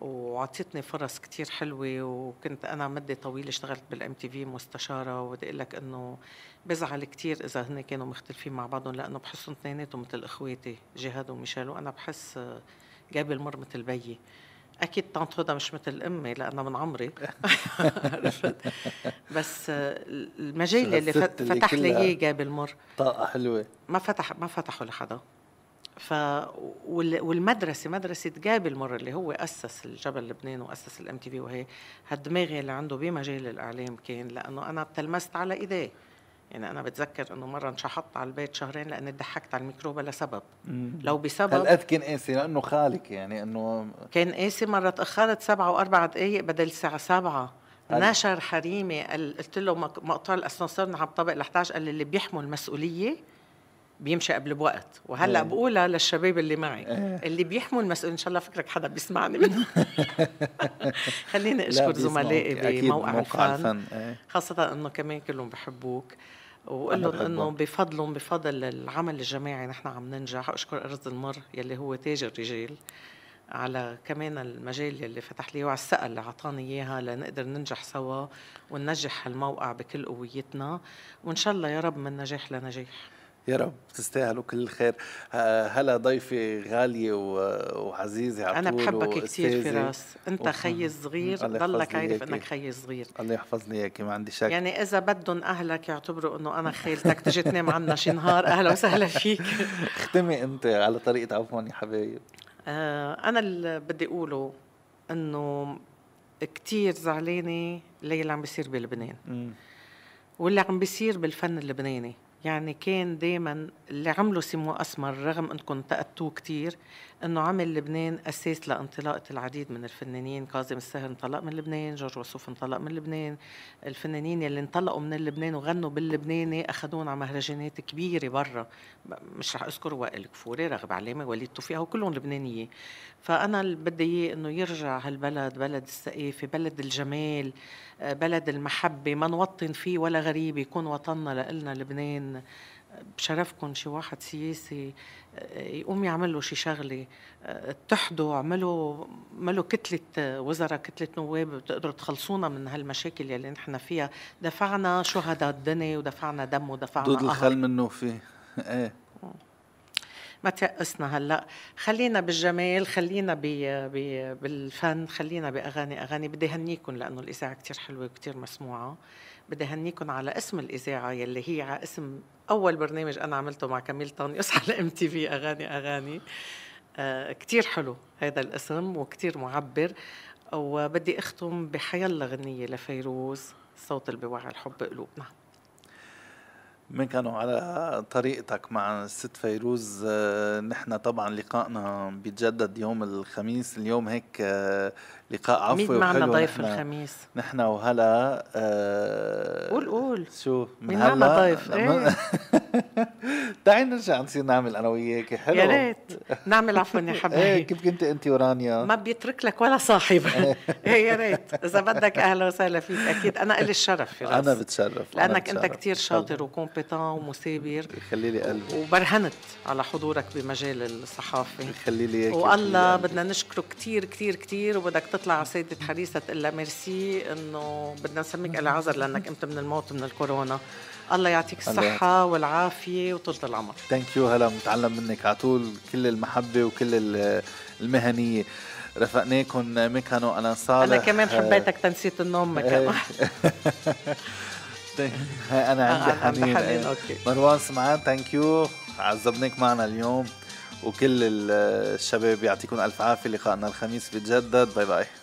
وعطيتني فرص كتير حلوة وكنت أنا مدة طويلة اشتغلت بالام تي في مستشارة وبدي أقول لك إنه بزعل كتير إذا هن كانوا مختلفين مع بعضهم لأنه بحسهم اثنيناتهم مثل إخواتي جهاد وميشيل وأنا بحس آه، جاب المر مثل بيي اكيد هدى مش مثل امي لانها من عمري *laughs* عرفت بس المجال اللي فتح لي اياه جاب المر طاقه حلوه ما فتح ما فتحوا لحدا ف والمدرسه مدرسه جاب المر اللي هو اسس الجبل لبنان واسس الام تي في وهي هالدماغ اللي عنده بمجال الاعلام كان لانه انا تلمست على ايديه يعني انا بتذكر انه مره انشحطت على البيت شهرين لاني ضحكت على الميكروبة لسبب لو بسبب هالقد كان قاسي لانه خالك يعني انه كان قاسي مره تاخرت سبعة واربع دقائق بدل الساعه سبعة نشر حريمي قلت له مقطع الاسانسير عم طبق ل 11 قال لي اللي بيحمل مسؤوليه بيمشي قبل بوقت وهلا ايه. بقولها للشباب اللي معي ايه. اللي بيحموا المسؤوليه ان شاء الله فكرك حدا بيسمعني منه *laughs* خليني اشكر زملائي بموقع الفن, الفن. ايه. خاصه انه كمان كلهم بحبوك وقول لهم انه بفضلهم بفضل العمل الجماعي نحن عم ننجح واشكر ارز المر يلي هو تاج الرجال على كمان المجال يلي فتح لي وعلى الثقه اللي اعطاني اياها لنقدر ننجح سوا وننجح هالموقع بكل قويتنا وان شاء الله يا رب من نجاح لنجاح يا رب تستاهلوا كل الخير آه، هلا ضيفي غالية وعزيزة على أنا بحبك كثير فراس أنت خي صغير ضلك عارف إنك خي صغير الله يحفظني إياكي ما عندي شك يعني إذا بدهم أهلك يعتبروا إنه أنا خالتك تجي تنام عنا شي نهار أهلا وسهلا فيك *laughs* اختمي أنت على طريقة عفوا يا حبايب آه، أنا اللي بدي أقوله إنه كثير زعلانة للي عم بيصير بلبنان واللي عم بيصير بالفن اللبناني يعني كان دايما اللي عملوا سمو اسمر رغم انكم انتقدتوه كثير انه عمل لبنان اساس لانطلاقه العديد من الفنانين كاظم الساهر انطلق من لبنان جورج وصوف انطلق من لبنان الفنانين يلي انطلقوا من لبنان وغنوا باللبناني اخذوهم على مهرجانات كبيره برا مش رح اذكر وائل كفوري رغب علامه وليد توفيق وكلهم لبنانيه فانا اللي بدي اياه انه يرجع هالبلد بلد الثقافه بلد الجمال آه، بلد المحبه ما نوطن فيه ولا غريب يكون وطننا لنا لبنان بشرفكم شي واحد سياسي آه، يقوم يعمل له شي شغله اتحدوا آه، اعملوا عملوا كتله آه، وزراء كتله نواب بتقدروا تخلصونا من هالمشاكل يلي نحن فيها دفعنا شهداء الدنيا ودفعنا دم ودفعنا ضد الخل منه فيه *laughs* ايه ما تيأسنا هلا خلينا بالجمال خلينا بي بي بالفن خلينا باغاني اغاني بدي هنيكم لانه الاذاعه كتير حلوه وكتير مسموعه بدي هنيكم على اسم الاذاعه يلي هي على اسم اول برنامج انا عملته مع كميل طانيوس *laughs* على ام تي في اغاني اغاني آه كتير حلو هذا الاسم وكتير معبر وبدي اختم بحيالله غنيه لفيروز صوت اللي بيوعى الحب قلوبنا من كانوا على طريقتك مع الست فيروز آه، نحن طبعا لقائنا بيتجدد يوم الخميس اليوم هيك آه، لقاء عفوي مين معنا ضيف نحن الخميس؟ نحن وهلا آه قول قول شو مين معنا ضيف؟ *laughs* ايه تعي نرجع نصير نعمل انا وياك حلو يا ريت نعمل عفوا يا حبيبي *laughs* ايه كيف كنت انت ورانيا؟ ما بيترك لك ولا صاحب ايه, *laughs* إيه، يا ريت اذا بدك اهلا وسهلا فيك اكيد انا لي الشرف في انا بتشرف لانك انت كثير شاطر وكومبيتان ومثابر يخلي لي قلبي وبرهنت على حضورك بمجال الصحافه يخلي لي والله بدنا نشكره كثير كثير كثير وبدك تطلع تطلع سيدة حريصة تقول لها ميرسي انه بدنا نسميك العذر لانك قمت من الموت من الكورونا الله يعطيك الصحة والعافية وطولة العمر ثانك يو هلا متعلم منك على طول كل المحبة وكل المهنية رفقناكم ميكانو أنا صالح أنا كمان آه، حبيتك تنسيت النوم إيه. ميكانو *laughs* طيب، انا عندي آه، حنين مروان سمعان ثانك يو عذبناك معنا اليوم وكل الشباب يعطيكم ألف عافية لقاءنا الخميس بيتجدد باي باي